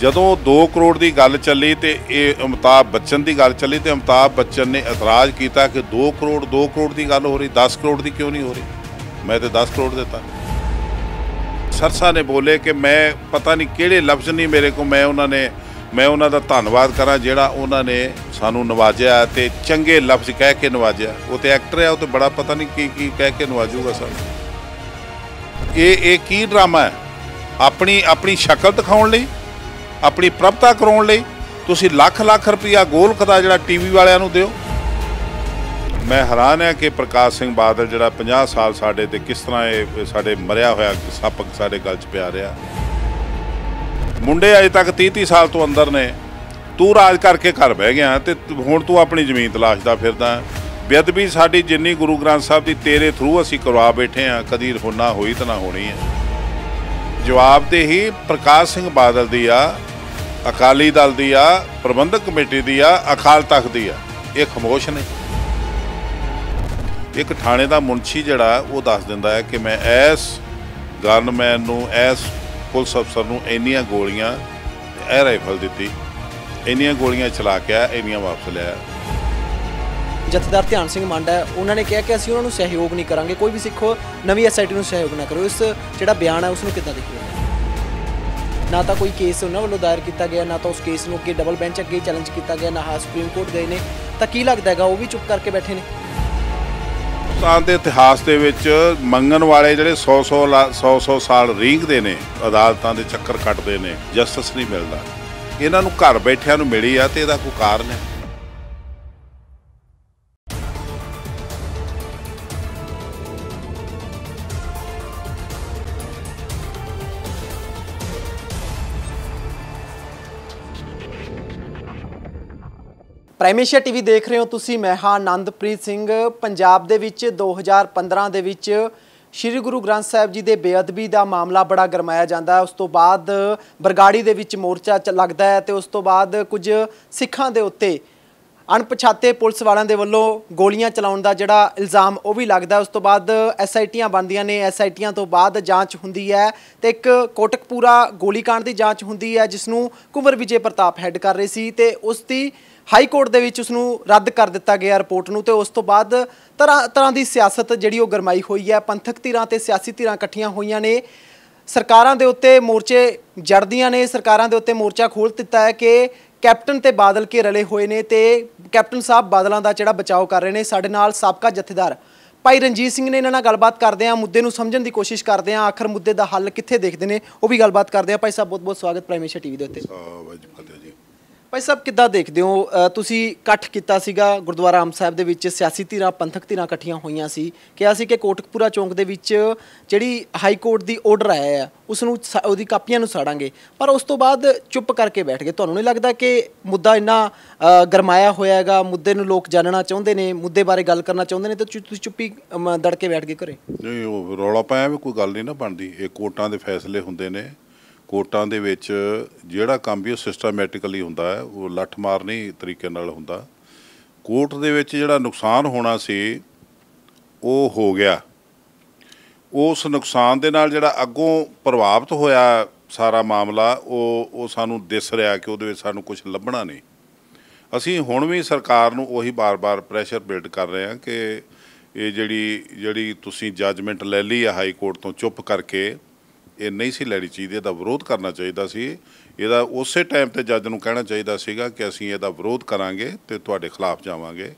ਜਦੋਂ 2 ਕਰੋੜ ਦੀ ਗੱਲ ਚੱਲੀ ਤੇ ਇਹ ਅਮਤਾਬ ਬੱਚਨ ਦੀ ਗੱਲ ਚੱਲੀ ਤੇ ਅਮਤਾਬ ਬੱਚਨ ਨੇ ਇਤਰਾਜ਼ ਕੀਤਾ ਕਿ 2 ਕਰੋੜ 2 ਕਰੋੜ ਦੀ ਗੱਲ ਹੋ ਰਹੀ 10 ਕਰੋੜ ਦੀ ਕਿਉਂ ਨਹੀਂ ਹੋ ਰਹੀ ਮੈਂ ਤੇ 10 ਕਰੋੜ ਦਿੱਤਾ ਸਰਸਾ ਨੇ ਬੋਲੇ ਕਿ ਮੈਂ ਪਤਾ ਨਹੀਂ ਕਿਹੜੇ ਲਫ਼ਜ਼ ਨਹੀਂ ਮੇਰੇ ਕੋ ਮੈਂ ਉਹਨਾਂ ਨੇ ਮੈਂ ਉਹਨਾਂ ਦਾ ਧੰਨਵਾਦ ਕਰਾਂ ਜਿਹੜਾ ਉਹਨਾਂ ਨੇ ਸਾਨੂੰ ਨਵਾਜਿਆ ਤੇ ਚੰਗੇ ਲਫ਼ਜ਼ ਕਹਿ ਕੇ ਨਵਾਜਿਆ ਉਹ ਤੇ ਐਕਟਰ ਹੈ ਉਹ ਤੇ ਬੜਾ ਪਤਾ ਨਹੀਂ ਕੀ ਕੀ ਕਹਿ ਕੇ ਨਵਾਜੂਗਾ ਸਰ ਇਹ ਇਹ ਕੀ ਡਰਾਮਾ ਹੈ ਆਪਣੀ ਆਪਣੀ ਸ਼ਕਲ ਦਿਖਾਉਣ ਲਈ ਆਪਣੀ ਪ੍ਰਾਪਤਾ ਕਰਾਉਣ ਲਈ ਤੁਸੀਂ ਲੱਖ ਲੱਖ ਰੁਪਇਆ ਗੋਲਕ ਦਾ ਜਿਹੜਾ ਟੀਵੀ ਵਾਲਿਆਂ ਨੂੰ ਦਿਓ ਮੈਂ ਹੈਰਾਨ ਹਾਂ ਕਿ ਪ੍ਰਕਾਸ਼ ਸਿੰਘ ਬਾਦਲ ਜਿਹੜਾ 50 ਸਾਲ ਸਾਡੇ ਤੇ ਕਿਸ ਤਰ੍ਹਾਂ ਇਹ ਸਾਡੇ ਮਰਿਆ ਹੋਇਆ ਸਾਪਕ ਸਾਡੇ ਗਲ 'ਚ ਪਿਆ ਰਿਹਾ ਮੁੰਡੇ ਅਜੇ ਤੱਕ 30 30 ਸਾਲ ਤੋਂ ਅੰਦਰ ਨੇ ਤੂੰ ਰਾਜ ਕਰਕੇ ਘਰ ਬਹਿ ਗਿਆ ਤੇ ਹੁਣ ਤੂੰ ਆਪਣੀ ਜ਼ਮੀਨ ਤਲਾਸ਼ਦਾ ਫਿਰਦਾ ਬੇਦਬੀ ਸਾਡੀ ਜਿੰਨੀ ਗੁਰੂ ਗ੍ਰੰਥ ਸਾਹਿਬ ਦੀ ਤੇਰੇ ਥਰੂ ਅਸੀਂ ਕਰਵਾ ਬੈਠੇ ਆ ਕਦੀ ਹੋਣਾ ਹੋਈ ਤਾਂ ਨਾ ਹੋਣੀ ਹੈ ਜਵਾਬ ਹੀ ਪ੍ਰਕਾਸ਼ ਸਿੰਘ ਬਾਦਲ ਦੀ ਆ ਅਕਾਲੀ ਦਲ ਦੀ ਆ ਪ੍ਰਬੰਧਕ ਕਮੇਟੀ ਦੀ ਆ ਅਕਾਲ ਤਖਤ ਦੀ ਆ ਇਹ ਖਮੋਸ਼ ਨੇ ਇੱਕ ਥਾਣੇ ਦਾ ਮੁਨਸ਼ੀ ਜਿਹੜਾ ਉਹ ਦੱਸ ਦਿੰਦਾ ਹੈ ਕਿ ਮੈਂ ਐਸ ਗਨਮੈਨ ਨੂੰ ਐਸ ਪੁਲਿਸ ਅਫਸਰ ਨੂੰ ਇੰਨੀਆਂ ਗੋਲੀਆਂ ਐ ਰਾਈਫਲ ਦਿੱਤੀ ਇੰਨੀਆਂ ਗੋਲੀਆਂ ਚਲਾ ਕੇ ਆ ਇੰਨੀਆਂ ਵਾਪਸ ਲਿਆ ਜਥੇਦਾਰ ਧਿਆਨ ਸਿੰਘ ਮੰਡਾ ਹੈ ਉਹਨਾਂ ਨੇ ਕਿਹਾ ਕਿ ਅਸੀਂ ਉਹਨਾਂ ਨੂੰ ਸਹਿਯੋਗ ਨਹੀਂ ਕਰਾਂਗੇ ਕੋਈ ਵੀ ਸਿੱਖੋ ਨਵੀਂ ਐਸਆਈਟੀ ਨੂੰ ਸਹਿਯੋਗ ਨਾ ਕਰੋ ਇਸ ਜਿਹੜਾ ਬਿਆਨ ਹੈ ਉਸ ਨੂੰ ਕਿੱਦਾਂ ਦੇਖੀਏ ਨਾ ਤਾਂ ਕੋਈ ਕੇਸ ਉਹਨਾਂ ਵੱਲੋਂ ਦਾਇਰ ਕੀਤਾ ਗਿਆ ਨਾ ਤਾਂ ਉਸ ਕੇਸ ਨੂੰ ਅੱਗੇ ਡਬਲ ਬੈਂਚ ਅੱਗੇ ਚੈਲੰਜ ਕੀਤਾ ਗਿਆ ਨਾ ਹਾਈ ਸੁਪਰੀਮ ਕੋਰਟ ਗਏ ਨੇ ਤਾਂ ਕੀ ਲੱਗਦਾ ਹੈਗਾ ਉਹ ਵੀ ਚੁੱਪ ਕਰਕੇ ਬੈਠੇ ਨੇ ਤਾਂ ਦੇ ਇਤਿਹਾਸ ਦੇ ਵਿੱਚ ਮੰਗਣ ਵਾਲੇ ਜਿਹੜੇ 100-100 100-100 ਸਾਲ ਰੀਂਗਦੇ ਨੇ ਅਦਾਲਤਾਂ ਦੇ ਚੱਕਰ ਕੱਟਦੇ ਨੇ ਜਸਟਿਸ ਨਹੀਂ ਮਿਲਦਾ ਇਹਨਾਂ ਨੂੰ ਘਰ ਬੈਠਿਆਂ ਨੂੰ ਮਿਲੀ ਆ ਤੇ ਇਹਦਾ ਕੋਈ ਕਾਰਨ ਹੈ ਪ੍ਰਾਈਮੇਸ਼ੀਆ ਟੀਵੀ ਦੇਖ ਰਹੇ ਹੋ ਤੁਸੀਂ ਮੈਂ ਹਾਂ ਆਨੰਦਪ੍ਰੀਤ ਸਿੰਘ ਪੰਜਾਬ ਦੇ ਵਿੱਚ 2015 ਦੇ ਵਿੱਚ ਸ਼੍ਰੀ ਗੁਰੂ ਗ੍ਰੰਥ ਸਾਹਿਬ ਜੀ ਦੇ ਬੇਅਦਬੀ ਦਾ ਮਾਮਲਾ ਬੜਾ ਗਰਮਾਇਆ ਜਾਂਦਾ ਹੈ ਉਸ ਤੋਂ ਬਾਅਦ ਬਰਗਾੜੀ ਦੇ ਵਿੱਚ ਮੋਰਚਾ ਲੱਗਦਾ ਹੈ ਤੇ ਉਸ ਤੋਂ ਬਾਅਦ ਕੁਝ ਸਿੱਖਾਂ ਦੇ ਉੱਤੇ ਅਣਪਛਾਤੇ ਪੁਲਿਸ ਵਾਲਿਆਂ ਦੇ ਵੱਲੋਂ ਗੋਲੀਆਂ ਚਲਾਉਣ ਦਾ ਜਿਹੜਾ ਇਲਜ਼ਾਮ ਉਹ ਵੀ ਲੱਗਦਾ ਉਸ ਤੋਂ ਬਾਅਦ ਐਸਆਈਟੀਆਂ ਬਣਦੀਆਂ ਨੇ ਐਸਆਈਟੀਆਂ ਤੋਂ ਬਾਅਦ ਜਾਂਚ ਹੁੰਦੀ ਹੈ ਤੇ ਇੱਕ ਕੋਟਕਪੂਰਾ ਗੋਲੀकांड ਦੀ ਜਾਂਚ ਹੁੰਦੀ ਹੈ ਜਿਸ ਨੂੰ ਕੁਮਰ ਵਿਜੇ ਪ੍ਰਤਾਪ ਹੈੱਡ ਕਰ ਰਹੇ ਸੀ ਤੇ ਉਸ ਦੀ ਹਾਈ ਕੋਰਟ ਦੇ ਵਿੱਚ ਉਸ ਨੂੰ ਰੱਦ ਕਰ ਦਿੱਤਾ ਗਿਆ ਰਿਪੋਰਟ ਨੂੰ ਤੇ ਉਸ ਤੋਂ ਬਾਅਦ ਤਰ੍ਹਾਂ ਤਰ੍ਹਾਂ ਦੀ ਸਿਆਸਤ ਜਿਹੜੀ ਉਹ ਗਰਮਾਈ ਹੋਈ ਹੈ ਪੰਥਕ ਧਿਰਾਂ ਤੇ ਸਿਆਸੀ ਧਿਰਾਂ ਇਕੱਠੀਆਂ ਹੋਈਆਂ ਨੇ ਸਰਕਾਰਾਂ ਦੇ ਉੱਤੇ ਮੋਰਚੇ ਜੜਦੀਆਂ ਨੇ ਸਰਕਾਰਾਂ ਦੇ ਉੱਤੇ ਮੋਰਚਾ ਖੋਲ ਦਿੱਤਾ ਹੈ ਕਿ ਕੈਪਟਨ ਤੇ ਬਾਦਲ ਕੇ ਰਲੇ ਹੋਏ ਨੇ ਤੇ ਕੈਪਟਨ ਸਾਹਿਬ ਬਾਦਲਾਂ ਦਾ ਜਿਹੜਾ ਬਚਾਓ ਕਰ ਰਹੇ ਨੇ ਸਾਡੇ ਨਾਲ ਸਾਬਕਾ ਜਥੇਦਾਰ ਭਾਈ ਰਣਜੀਤ ਸਿੰਘ ਨੇ ਇਹਨਾਂ ਨਾਲ ਗੱਲਬਾਤ ਕਰਦੇ ਆ ਮੁੱਦੇ ਨੂੰ ਸਮਝਣ ਦੀ ਕੋਸ਼ਿਸ਼ ਕਰਦੇ ਆ ਆਖਰ ਮੁੱਦੇ ਦਾ ਹੱਲ ਕਿੱਥੇ ਦੇਖਦੇ ਨੇ ਉਹ ਵੀ ਗੱਲਬਾਤ ਕਰਦੇ ਆ ਭਾਈ ਸਾਹਿਬ ਬਹੁਤ ਬਹੁਤ ਸਵਾਗਤ ਪ੍ਰਾਈਮ ਟੀਵੀ ਦੇ ਉੱਤੇ ਫਤਿਹ ਜੀ ਭਾਈ ਸਾਹਿਬ ਕਿੱਦਾਂ ਦੇਖਦੇ ਹੋ ਤੁਸੀਂ ਇਕੱਠ ਕੀਤਾ ਸੀਗਾ ਗੁਰਦੁਆਰਾ ਆਮ ਸਾਹਿਬ ਦੇ ਵਿੱਚ ਸਿਆਸੀ ਧਿਰਾਂ ਪੰਥਕ ਧਿਰਾਂ ਇਕੱਠੀਆਂ ਹੋਈਆਂ ਸੀ ਕਿਹਾ ਸੀ ਕਿ ਕੋਟਕਪੂਰਾ ਚੌਂਕ ਦੇ ਵਿੱਚ ਜਿਹੜੀ ਹਾਈ ਕੋਰਟ ਦੀ ਆਰਡਰ ਆਇਆ ਹੈ ਉਸ ਨੂੰ ਉਹਦੀ ਕਾਪੀਆਂ ਨੂੰ ਸਾੜਾਂਗੇ ਪਰ ਉਸ ਤੋਂ ਬਾਅਦ ਚੁੱਪ ਕਰਕੇ ਬੈਠ ਗਏ ਤੁਹਾਨੂੰ ਨਹੀਂ ਲੱਗਦਾ ਕਿ ਮੁੱਦਾ ਇੰਨਾ ਗਰਮਾਇਆ ਹੋਇਆ ਹੈਗਾ ਮੁੱਦੇ ਨੂੰ ਲੋਕ ਜਾਣਨਾ ਚਾਹੁੰਦੇ ਨੇ ਮੁੱਦੇ ਬਾਰੇ ਗੱਲ ਕਰਨਾ ਚਾਹੁੰਦੇ ਨੇ ਤਾਂ ਤੁਸੀਂ ਚੁੱਪੀ ਦੜ ਕੇ ਬੈਠ ਗਏ ਘਰੇ ਨਹੀਂ ਉਹ ਰੌਲਾ ਪਾਇਆ ਵੀ ਕੋਈ ਗੱਲ ਨਹੀਂ ਨਾ ਬਣਦੀ ਇਹ ਕੋਰਟਾਂ ਦੇ ਫੈਸਲੇ ਹੁੰਦੇ ਨੇ ਕੋਰਟਾਂ ਦੇ ਵਿੱਚ ਜਿਹੜਾ ਕੰਮ ਵੀ ਉਹ ਸਿਸਟਮੈਟਿਕਲੀ ਹੁੰਦਾ ਹੈ ਉਹ ਲੱਠ ਮਾਰਨੀ ਤਰੀਕੇ ਨਾਲ ਹੁੰਦਾ ਕੋਰਟ ਦੇ ਵਿੱਚ ਜਿਹੜਾ ਨੁਕਸਾਨ ਹੋਣਾ ਸੀ ਉਹ ਹੋ ਗਿਆ ਉਸ ਨੁਕਸਾਨ ਦੇ ਨਾਲ ਜਿਹੜਾ ਅੱਗੋਂ ਪ੍ਰਭਾਵਿਤ ਹੋਇਆ ਸਾਰਾ ਮਾਮਲਾ ਉਹ ਉਹ ਸਾਨੂੰ ਦਿਸ ਰਿਹਾ ਕਿ ਉਹਦੇ ਵਿੱਚ ਸਾਨੂੰ ਕੁਝ ਲੱਭਣਾ ਨਹੀਂ ਅਸੀਂ ਹੁਣ ਵੀ ਸਰਕਾਰ ਨੂੰ ਉਹੀ ਬਾਰ-ਬਾਰ ਪ੍ਰੈਸ਼ਰ ਬਿਲਡ ਕਰ ਰਹੇ ਹਾਂ ਕਿ ਇਹ ਜਿਹੜੀ ਜਿਹੜੀ ਤੁਸੀਂ ਜੱਜਮੈਂਟ ਲੈ ਲਈ ਆ ਹਾਈ ਕੋਰਟ ਤੋਂ ਚੁੱਪ ਕਰਕੇ ਇਹ ਨਹੀਂ ਸੀ ਲੈਣੀ ਚਾਹੀਦੀ ਇਹਦਾ ਵਿਰੋਧ ਕਰਨਾ ਚਾਹੀਦਾ ਸੀ ਇਹਦਾ ਉਸੇ ਟਾਈਮ ਤੇ ਜੱਜ ਨੂੰ ਕਹਿਣਾ ਚਾਹੀਦਾ ਸੀਗਾ ਕਿ ਅਸੀਂ ਇਹਦਾ ਵਿਰੋਧ ਕਰਾਂਗੇ ਤੇ ਤੁਹਾਡੇ ਖਿਲਾਫ ਜਾਵਾਂਗੇ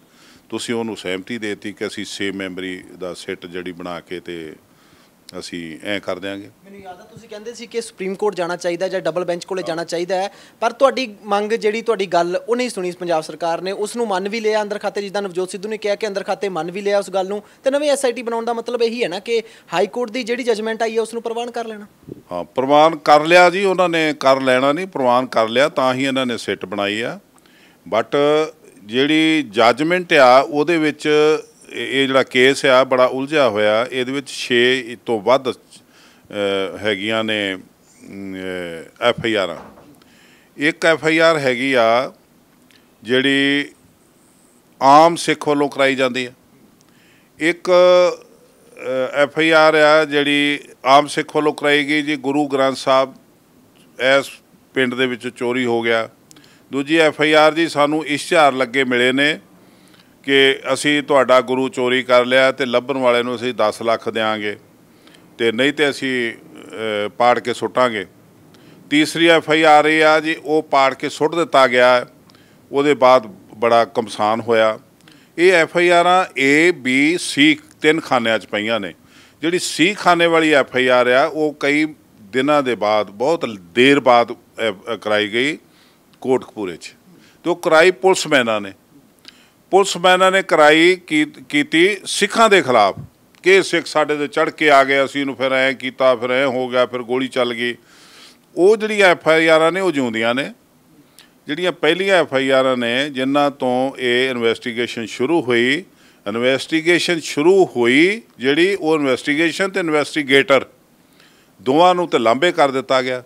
ਤੁਸੀਂ ਉਹਨੂੰ ਸਹਿਮਤੀ ਦੇਤੀ ਕਿ ਅਸੀਂ 6 ਮੈਂਬਰੀ ਦਾ ਸੈੱਟ ਜਿਹੜੀ ਬਣਾ ਕੇ ਤੇ ਅਸੀਂ ਐ ਕਰ ਦਿਆਂਗੇ ਮੈਨੂੰ ਯਾਦ ਆ ਤੁਸੀਂ ਕਹਿੰਦੇ ਸੀ ਕਿ ਸੁਪਰੀਮ ਕੋਰਟ ਜਾਣਾ ਚਾਹੀਦਾ ਜਾਂ ਡਬਲ ਬੈਂਚ ਕੋਲੇ ਜਾਣਾ ਚਾਹੀਦਾ ਹੈ ਪਰ ਤੁਹਾਡੀ ਮੰਗ ਜਿਹੜੀ ਤੁਹਾਡੀ ਗੱਲ ਉਹ ਨਹੀਂ ਸੁਣੀ ਪੰਜਾਬ ਸਰਕਾਰ ਨੇ ਉਸ ਨੂੰ ਮੰਨ ਵੀ ਲਿਆ ਅੰਦਰ ਖਾਤੇ ਜਿੱਦਾਂ ਨਵਜੋਤ ਸਿੱਧੂ ਨੇ ਕਿਹਾ ਕਿ ਅੰਦਰ ਖਾਤੇ ਮੰਨ ਵੀ ਲਿਆ ਉਸ ਗੱਲ ਨੂੰ ਤੇ ਨਵੀਂ ਐਸਆਈਟੀ ਬਣਾਉਣ ਦਾ ਮਤਲਬ ਇਹੀ ਹੈ ਨਾ ਕਿ ਹਾਈ ਕੋਰਟ ਦੀ ਜਿਹੜੀ ਜਜਮੈਂਟ ਆਈ ਹੈ ਉਸ ਨੂੰ ਪ੍ਰਵਾਨ ਕਰ ਲੈਣਾ ਹਾਂ ਪ੍ਰਵਾਨ ਕਰ ਲਿਆ ਜੀ ਉਹਨਾਂ ਨੇ ਕਰ ਲੈਣਾ ਨਹੀਂ ਪ੍ਰਵਾਨ ਕਰ ਲਿਆ ਤਾਂ ਹੀ ਇਹਨਾਂ ਨੇ ਸਿੱਟ ਬਣਾਈ ਆ ਬਟ ਜਿਹੜੀ ਜਜਮੈਂਟ ਆ ਉਹਦੇ ਵਿੱਚ ਇਹ ਜਿਹੜਾ ਕੇਸ ਆ ਬੜਾ ਉਲਝਿਆ ਹੋਇਆ ਇਹਦੇ ਵਿੱਚ 6 ਤੋਂ ਵੱਧ ਹੈਗੀਆਂ ਨੇ ਐਫ ਆਈ ਆਰ ਇੱਕ ਐਫ ਆਈ ਆਰ ਹੈਗੀ ਆ ਜਿਹੜੀ ਆਮ ਸਿੱਖ ਵੱਲੋਂ ਕਰਾਈ ਜਾਂਦੀ ਆ ਇੱਕ ਐਫ ਆਈ ਆਰ ਆ ਜਿਹੜੀ ਆਮ ਸਿੱਖ ਵੱਲੋਂ ਕਰਾਈ ਗਈ ਜੀ ਗੁਰੂ ਗ੍ਰੰਥ ਸਾਹਿਬ ਇਸ ਪਿੰਡ ਦੇ ਵਿੱਚ ਚੋਰੀ ਹੋ ਗਿਆ ਦੂਜੀ ਐਫ ਆਈ ਆਰ ਜੀ ਸਾਨੂੰ ਇਸ਼ਤਿਹਾਰ ਲੱਗੇ ਮਿਲੇ ਨੇ ਕਿ ਅਸੀਂ ਤੁਹਾਡਾ ਗੁਰੂ ਚੋਰੀ ਕਰ ਲਿਆ ਤੇ ਲੱਭਣ ਵਾਲੇ ਨੂੰ ਅਸੀਂ 10 ਲੱਖ ਦੇਾਂਗੇ ਤੇ ਨਹੀਂ ਤੇ ਅਸੀਂ ਪਾੜ ਕੇ ਸੁੱਟਾਂਗੇ ਤੀਸਰੀ ਐਫ ਆਈ ਆ ਰਹੀ ਆ ਜੀ ਉਹ ਪਾੜ ਕੇ ਸੁੱਟ ਦਿੱਤਾ ਗਿਆ ਉਹਦੇ ਬਾਅਦ ਬੜਾ ਕਮਸਾਨ ਹੋਇਆ ਇਹ F I ਆਰਾਂ A B C ਤਿੰਨ ਖਾਨਿਆਂ 'ਚ ਪਈਆਂ ਨੇ ਜਿਹੜੀ ਸੀ ਖਾਨੇ ਵਾਲੀ ਐਫ ਆਈ ਆਰ ਆ ਉਹ ਕਈ ਦਿਨਾਂ ਦੇ ਬਾਅਦ ਬਹੁਤ ਦੇਰ ਬਾਅਦ ਕਰਾਈ ਗਈ ਕੋਟਕਪੂਰੇ 'ਚ ਤੇ ਉਹ ਕਰਾਈ ਮੈਨਾਂ ਨੇ ਪੁਲਿਸਮੈਨਾਂ ਨੇ ਕਰਾਈ ਕੀਤੀ ਸਿੱਖਾਂ ਦੇ ਖਿਲਾਫ ਕਿ ਸਿੱਖ ਸਾਡੇ ਤੇ ਚੜ ਕੇ ਆ ਗਏ ਅਸੀਂ ਇਹਨੂੰ ਫਿਰ ਐ ਕੀਤਾ ਫਿਰ ਐ ਹੋ ਗਿਆ ਫਿਰ ਗੋਲੀ ਚੱਲ ਗਈ ਉਹ ਜਿਹੜੀ ਐਫ ਆਈ ਆਰਾਂ ਨੇ ਉਹ ਜਿਉਂਦੀਆਂ ਨੇ ਜਿਹੜੀਆਂ ਪਹਿਲੀਆਂ ਐਫ ਆਈ ਆਰਾਂ ਨੇ ਜਿਨ੍ਹਾਂ ਤੋਂ ਇਹ ਇਨਵੈਸਟੀਗੇਸ਼ਨ ਸ਼ੁਰੂ ਹੋਈ ਇਨਵੈਸਟੀਗੇਸ਼ਨ ਸ਼ੁਰੂ ਹੋਈ ਜਿਹੜੀ ਉਹ ਇਨਵੈਸਟੀਗੇਸ਼ਨ ਤੇ ਇਨਵੈਸਟੀਗੇਟਰ ਦੋਵਾਂ ਨੂੰ ਤੇ ਲਾਂਬੇ ਕਰ ਦਿੱਤਾ ਗਿਆ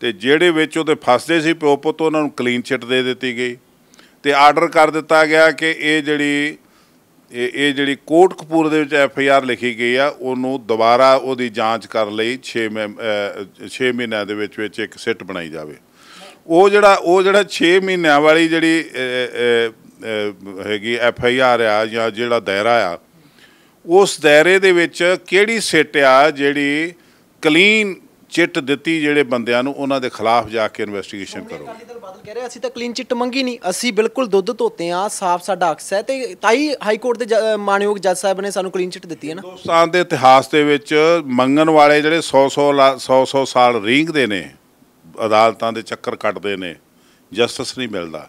ਤੇ ਜਿਹੜੇ ਵਿੱਚ ਉਹਦੇ ਫਸਦੇ ਸੀ ਪਿਓ ਪੁੱਤ ਉਹਨਾਂ ਨੂੰ ਕਲੀਨ ਚਿੱਟ ਦੇ ਦਿੱਤੀ ਗਈ ਤੇ ਆਰਡਰ ਕਰ ਦਿੱਤਾ ਗਿਆ ਕਿ ਇਹ ਜਿਹੜੀ ਇਹ ਇਹ ਜਿਹੜੀ ਕੋਟਕਪੂਰ ਦੇ ਵਿੱਚ ਐਫ ਆਈ ਆਰ ਲਿਖੀ ਗਈ ਆ ਉਹਨੂੰ ਦੁਬਾਰਾ ਉਹਦੀ ਜਾਂਚ ਕਰ ਲਈ 6 6 ਮਹੀਨਿਆਂ ਦੇ ਵਿੱਚ ਵਿੱਚ ਇੱਕ ਸਿੱਟ ਬਣਾਈ ਜਾਵੇ ਉਹ ਜਿਹੜਾ ਉਹ ਜਿਹੜਾ 6 ਮਹੀਨਿਆਂ ਵਾਲੀ ਜਿਹੜੀ ਹੈਗੀ ਐਫ ਆਈ ਆਰ ਆ ਜਾਂ ਜਿਹੜਾ ਦਾਇਰਾ ਆ ਉਸ ਦਾਇਰੇ ਦੇ ਵਿੱਚ ਕਿਹੜੀ ਸਿੱਟ ਆ ਜਿਹੜੀ ਕਲੀਨ ਚਿੱਟ ਦਿੱਤੀ ਜਿਹੜੇ ਬੰਦਿਆਂ ਨੂੰ ਉਹਨਾਂ ਦੇ ਖਿਲਾਫ ਜਾ ਕੇ ਇਨਵੈਸਟੀਗੇਸ਼ਨ ਕਰੋ ਬਦਲ ਕਹਿ ਰਿਹਾ ਅਸੀਂ ਤਾਂ ਕਲੀਨ ਚਿੱਟ ਮੰਗੀ ਨਹੀਂ ਅਸੀਂ ਬਿਲਕੁਲ ਦੁੱਧ ਧੋਤੇ ਆ ਸਾਫ ਸਾਡਾ ਅਕਸ ਹੈ ਤੇ ਤਾਈ ਹਾਈ ਕੋਰਟ ਦੇ ਮਾਨਯੋਗ ਜੱਜ ਸਾਹਿਬ ਨੇ ਸਾਨੂੰ ਕਲੀਨ ਚਿੱਟ ਦਿੱਤੀ ਹੈ ਨਾ ਹਿੰਦੁਸਤਾਨ ਦੇ ਇਤਿਹਾਸ ਦੇ ਵਿੱਚ ਮੰਗਣ ਵਾਲੇ ਜਿਹੜੇ 100 100 100 100 ਸਾਲ ਰੀਂਗਦੇ ਨੇ ਅਦਾਲਤਾਂ ਦੇ ਚੱਕਰ ਕੱਟਦੇ ਨੇ ਜਸਟਿਸ ਨਹੀਂ ਮਿਲਦਾ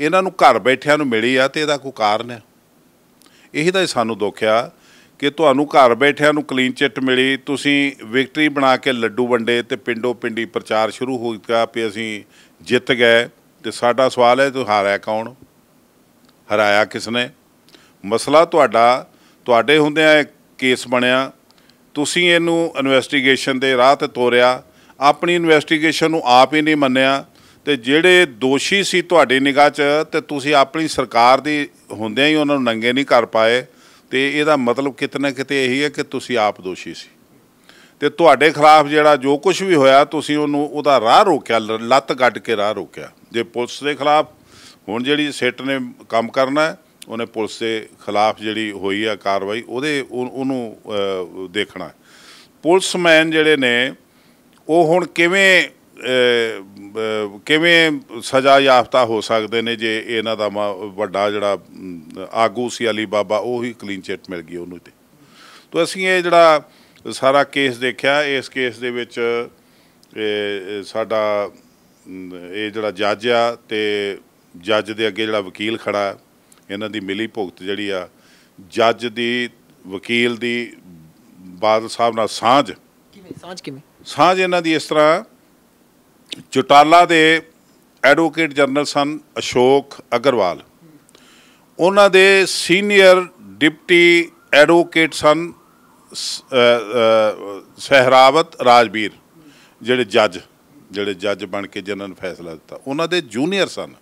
ਇਹਨਾਂ ਨੂੰ ਘਰ ਬੈਠਿਆਂ ਨੂੰ ਮਿਲੀ ਆ ਤੇ ਇਹਦਾ ਕੋਈ ਕਾਰਨ ਹੈ ਇਹੀ ਤਾਂ ਸਾਨੂੰ ਦੁੱਖ ਆ ਕਿ ਤੁਹਾਨੂੰ ਘਰ ਬੈਠਿਆਂ ਨੂੰ ਕਲੀਨ ਚਿੱਟ ਮਿਲੀ ਤੁਸੀਂ ਵਿਕਟਰੀ ਬਣਾ ਕੇ ਲੱਡੂ ਵੰਡੇ ਤੇ ਪਿੰਡੋ ਪਿੰਡੀ ਪ੍ਰਚਾਰ ਸ਼ੁਰੂ ਹੋ ਗਿਆ ਕਿ ਅਸੀਂ ਜਿੱਤ ਗਏ ਤੇ ਸਾਡਾ ਸਵਾਲ ਹੈ ਤੂੰ ਹਾਰਿਆ ਕੌਣ ਹਰਾਇਆ ਕਿਸਨੇ ਮਸਲਾ ਤੁਹਾਡਾ ਤੁਹਾਡੇ ਹੁੰਦਿਆਂ ਕੇਸ ਬਣਿਆ ਤੁਸੀਂ ਇਹਨੂੰ ਇਨਵੈਸਟੀਗੇਸ਼ਨ ਦੇ ਰਾਹ ਤੇ ਤੋਰਿਆ ਆਪਣੀ ਇਨਵੈਸਟੀਗੇਸ਼ਨ ਨੂੰ ਆਪ ਹੀ ਨਹੀਂ ਮੰਨਿਆ ਤੇ ਜਿਹੜੇ ਦੋਸ਼ੀ ਸੀ ਤੁਹਾਡੀ ਨਿਗਾਹ 'ਚ ਤੇ ਤੁਸੀਂ ਆਪਣੀ ਸਰਕਾਰ ਦੀ ਹੁੰਦਿਆਂ ਹੀ ਉਹਨਾਂ ਨੂੰ ਨੰਗੇ ਨਹੀਂ ਕਰ ਪਾਏ ਤੇ ਇਹਦਾ ਮਤਲਬ ਕਿਤਨਾ ਕਿਤੇ ਇਹੀ ਹੈ ਕਿ ਤੁਸੀਂ ਆਪ ਦੋਸ਼ੀ ਸੀ ਤੇ ਤੁਹਾਡੇ ਖਿਲਾਫ ਜਿਹੜਾ ਜੋ ਕੁਝ ਵੀ ਹੋਇਆ ਤੁਸੀਂ ਉਹਨੂੰ ਉਹਦਾ ਰਾਹ ਰੋਕਿਆ ਲੱਤ ਗੱਡ ਕੇ ਰਾਹ ਰੋਕਿਆ ਜੇ ਪੁਲਿਸ ਦੇ ਖਿਲਾਫ ਹੁਣ ਜਿਹੜੀ ਸੈਟ ਨੇ ਕੰਮ ਕਰਨਾ ਹੈ ਉਹਨੇ ਪੁਲਿਸ ਦੇ ਖਿਲਾਫ ਜਿਹੜੀ ਹੋਈ ਆ ਕਾਰਵਾਈ ਉਹਦੇ ਉਹਨੂੰ ਦੇਖਣਾ ਪੁਲਿਸਮੈਨ ਜਿਹੜੇ ਨੇ ਉਹ ਹੁਣ ਕਿਵੇਂ ਕਿਵੇਂ ਸਜ਼ਾ ਯਾਫਤਾ ਹੋ ਸਕਦੇ ਨੇ ਜੇ ਇਹਨਾਂ ਦਾ ਵੱਡਾ ਜਿਹੜਾ ਆਗੂ ਸੀ ਅਲੀ ਬਾਬਾ ਉਹ ਹੀ ਕਲੀਨ ਚਿੱਟ ਮਿਲ ਗਈ ਉਹਨੂੰ ਤੇ ਤੋਂ ਅਸੀਂ ਇਹ ਜਿਹੜਾ ਸਾਰਾ ਕੇਸ ਦੇਖਿਆ ਇਸ ਕੇਸ ਦੇ ਵਿੱਚ ਸਾਡਾ ਇਹ ਜਿਹੜਾ ਜੱਜ ਆ ਤੇ ਜੱਜ ਦੇ ਅੱਗੇ ਜਿਹੜਾ ਵਕੀਲ ਖੜਾ ਇਹਨਾਂ ਦੀ ਮਿਲੀ ਭੁਗਤ ਜਿਹੜੀ ਆ ਜੱਜ ਦੀ ਵਕੀਲ ਦੀ ਬਾਦਲ ਸਾਹਿਬ ਨਾਲ ਸਾਂਝ ਕਿਵੇਂ ਸਾਂਝ ਕਿਵੇਂ ਸਾਂਝ ਇਹਨਾਂ ਦੀ ਇਸ ਤਰ੍ਹਾਂ ਚੋਟਾਲਾ ਦੇ ਐਡਵੋਕੇਟ ਜਨਰਲ ਸਨ ਅਸ਼ੋਕ ਅਗਰਵਾਲ ਉਹਨਾਂ ਦੇ ਸੀਨੀਅਰ ਡਿਪਟੀ ਐਡਵੋਕੇਟ ਸਨ ਸਹਿਰਾਵਤ ਰਾਜਵੀਰ ਜਿਹੜੇ ਜੱਜ ਜਿਹੜੇ ਜੱਜ ਬਣ ਕੇ ਜਨਨ ਨੂੰ ਫੈਸਲਾ ਦਿੱਤਾ ਉਹਨਾਂ ਦੇ ਜੂਨੀਅਰ ਸਨ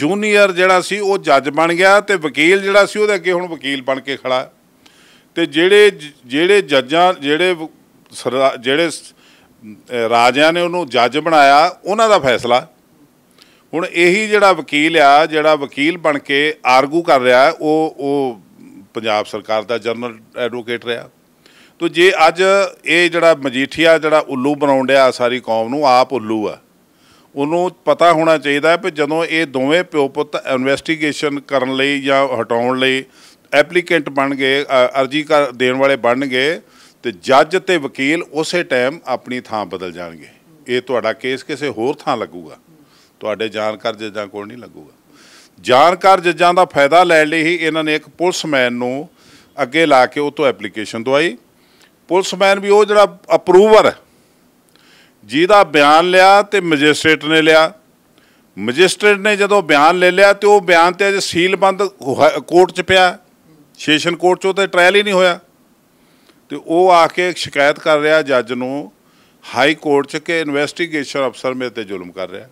ਜੂਨੀਅਰ ਜਿਹੜਾ ਸੀ ਉਹ ਜੱਜ ਬਣ ਗਿਆ ਤੇ ਵਕੀਲ ਜਿਹੜਾ ਸੀ ਉਹਦੇ ਅੱਗੇ ਹੁਣ ਵਕੀਲ ਬਣ ਕੇ ਖੜਾ ਤੇ ਜਿਹੜੇ ਜਿਹੜੇ ਜੱਜਾਂ ਜਿਹੜੇ ਜਿਹੜੇ ਰਾਜਿਆਂ ਨੇ ਉਹਨੂੰ ਜੱਜ ਬਣਾਇਆ ਉਹਨਾਂ ਦਾ ਫੈਸਲਾ ਹੁਣ ਇਹੀ ਜਿਹੜਾ ਵਕੀਲ ਆ ਜਿਹੜਾ ਵਕੀਲ ਬਣ ਕੇ ਆਰਗੂ ਕਰ ਰਿਹਾ ਉਹ ਉਹ ਪੰਜਾਬ ਸਰਕਾਰ ਦਾ ਜਨਰਲ ਐਡਵੋਕੇਟ ਰਿਹਾ ਤੋ ਜੇ ਅੱਜ ਇਹ ਜਿਹੜਾ ਮਜੀਠੀਆ ਜਿਹੜਾ ਉੱਲੂ ਬਣਾਉਣ ਡਿਆ ਸਾਰੀ ਕੌਮ ਨੂੰ ਆਪ ਉੱਲੂ ਆ ਉਹਨੂੰ ਪਤਾ ਹੋਣਾ ਚਾਹੀਦਾ ਕਿ ਜਦੋਂ ਇਹ ਦੋਵੇਂ ਪਿਓ ਪੁੱਤ ਇਨਵੈਸਟੀਗੇਸ਼ਨ ਕਰਨ ਲਈ ਜਾਂ ਹਟਾਉਣ ਲਈ ਐਪਲੀਕੈਂਟ ਬਣ ਗਏ ਅਰਜੀ ਦੇਣ ਵਾਲੇ ਬਣ ਗਏ ਤੇ ਜੱਜ ਤੇ ਵਕੀਲ ਉਸੇ ਟਾਈਮ ਆਪਣੀ ਥਾਂ ਬਦਲ ਜਾਣਗੇ ਇਹ ਤੁਹਾਡਾ ਕੇਸ ਕਿਸੇ ਹੋਰ ਥਾਂ ਲੱਗੂਗਾ ਤੁਹਾਡੇ ਜਾਣਕਾਰ ਜੱਜਾਂ ਕੋਲ ਨਹੀਂ ਲੱਗੂਗਾ ਜਾਣਕਾਰ ਜੱਜਾਂ ਦਾ ਫਾਇਦਾ ਲੈਣ ਲਈ ਹੀ ਇਹਨਾਂ ਨੇ ਇੱਕ ਪੁਲਿਸਮੈਨ ਨੂੰ ਅੱਗੇ ਲਾ ਕੇ ਉਹ ਤੋਂ ਐਪਲੀਕੇਸ਼ਨ ਦਵਾਈ ਪੁਲਿਸਮੈਨ ਵੀ ਉਹ ਜਿਹੜਾ ਅਪਰੂਵਰ ਜਿਹਦਾ ਬਿਆਨ ਲਿਆ ਤੇ ਮੈਜਿਸਟ੍ਰੇਟ ਨੇ ਲਿਆ ਮੈਜਿਸਟ੍ਰੇਟ ਨੇ ਜਦੋਂ ਬਿਆਨ ਲੈ ਲਿਆ ਤੇ ਉਹ ਬਿਆਨ ਤੇ ਅਜੇ ਬੰਦ ਕੋਰਟ 'ਚ ਪਿਆ ਸੈਸ਼ਨ ਕੋਰਟ 'ਚ ਉਹ ਤੇ ਟ੍ਰਾਇਲ ਹੀ ਨਹੀਂ ਹੋਇਆ ਤੇ ਉਹ ਆ ਕੇ ਸ਼ਿਕਾਇਤ ਕਰ ਰਿਹਾ ਜੱਜ ਨੂੰ ਹਾਈ ਕੋਰਟ 'ਚ ਕਿ ਇਨਵੈਸਟੀਗੇਸ਼ਨ ਅਫਸਰ ਮੇਰੇ ਤੇ ਜ਼ੁਲਮ ਕਰ ਰਿਹਾ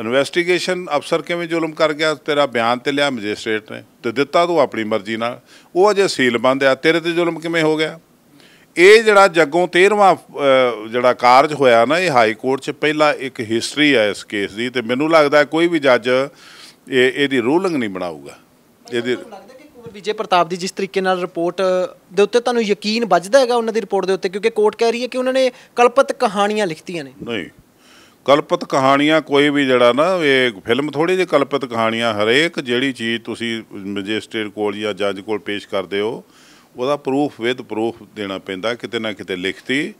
ਇਨਵੈਸਟੀਗੇਸ਼ਨ ਅਫਸਰ ਕਿਵੇਂ ਜ਼ੁਲਮ ਕਰ ਗਿਆ ਤੇਰਾ ਬਿਆਨ ਤੇ ਲਿਆ ਮੈਜਿਸਟ੍ਰੇਟ ਨੇ ਤੇ ਦਿੱਤਾ ਤੂੰ ਆਪਣੀ ਮਰਜ਼ੀ ਨਾਲ ਉਹ ਅਜੇ ਸੀਲ ਬੰਦ ਆ ਤੇਰੇ ਤੇ ਜ਼ੁਲਮ ਕਿਵੇਂ ਹੋ ਗਿਆ ਇਹ ਜਿਹੜਾ ਜੱਗੋਂ 13ਵਾਂ ਜਿਹੜਾ ਕਾਰਜ ਹੋਇਆ ਨਾ ਇਹ ਹਾਈ ਕੋਰਟ 'ਚ ਪਹਿਲਾ ਇੱਕ ਹਿਸਟਰੀ ਆ ਇਸ ਕੇਸ ਦੀ ਤੇ ਮੈਨੂੰ ਲੱਗਦਾ ਕੋਈ ਵੀ ਜੱਜ ਇਹ ਇਹਦੀ ਰੂਲਿੰਗ ਨਹੀਂ ਬਣਾਊਗਾ ਇਹਦੀ ਵਿਜੇ ਪ੍ਰਤਾਪ ਦੀ ਜਿਸ ਤਰੀਕੇ ਨਾਲ ਰਿਪੋਰਟ ਦੇ ਉੱਤੇ ਤੁਹਾਨੂੰ ਯਕੀਨ ਵੱਜਦਾ ਹੈਗਾ ਉਹਨਾਂ ਦੀ ਰਿਪੋਰਟ ਦੇ ਉੱਤੇ ਕਿਉਂਕਿ ਕੋਰਟ ਕਹਿ ਰਹੀ ਹੈ ਕਿ ਉਹਨਾਂ ਨੇ ਕਲਪਤ ਕਹਾਣੀਆਂ ਲਿਖਤੀਆਂ ਨੇ ਨਹੀਂ ਕਲਪਤ ਕਹਾਣੀਆਂ ਕੋਈ ਵੀ ਜਿਹੜਾ ਨਾ ਇਹ ਫਿਲਮ ਥੋੜੀ ਜਿਹੀ ਕਲਪਤ ਕਹਾਣੀਆਂ ਹਰੇਕ ਜਿਹੜੀ ਚੀਜ਼ ਤੁਸੀਂ ਮੈਜਿਸਟ੍ਰੇਟ ਕੋਲ ਜਾਂ ਜੱਜ ਕੋਲ ਪੇਸ਼ ਕਰਦੇ ਹੋ ਉਹਦਾ ਪ੍ਰੂਫ ਵਿਦ ਪ੍ਰੂਫ ਦੇਣਾ ਪੈਂਦਾ ਕਿਤੇ ਨਾ ਕਿਤੇ ਲਿਖਤੀ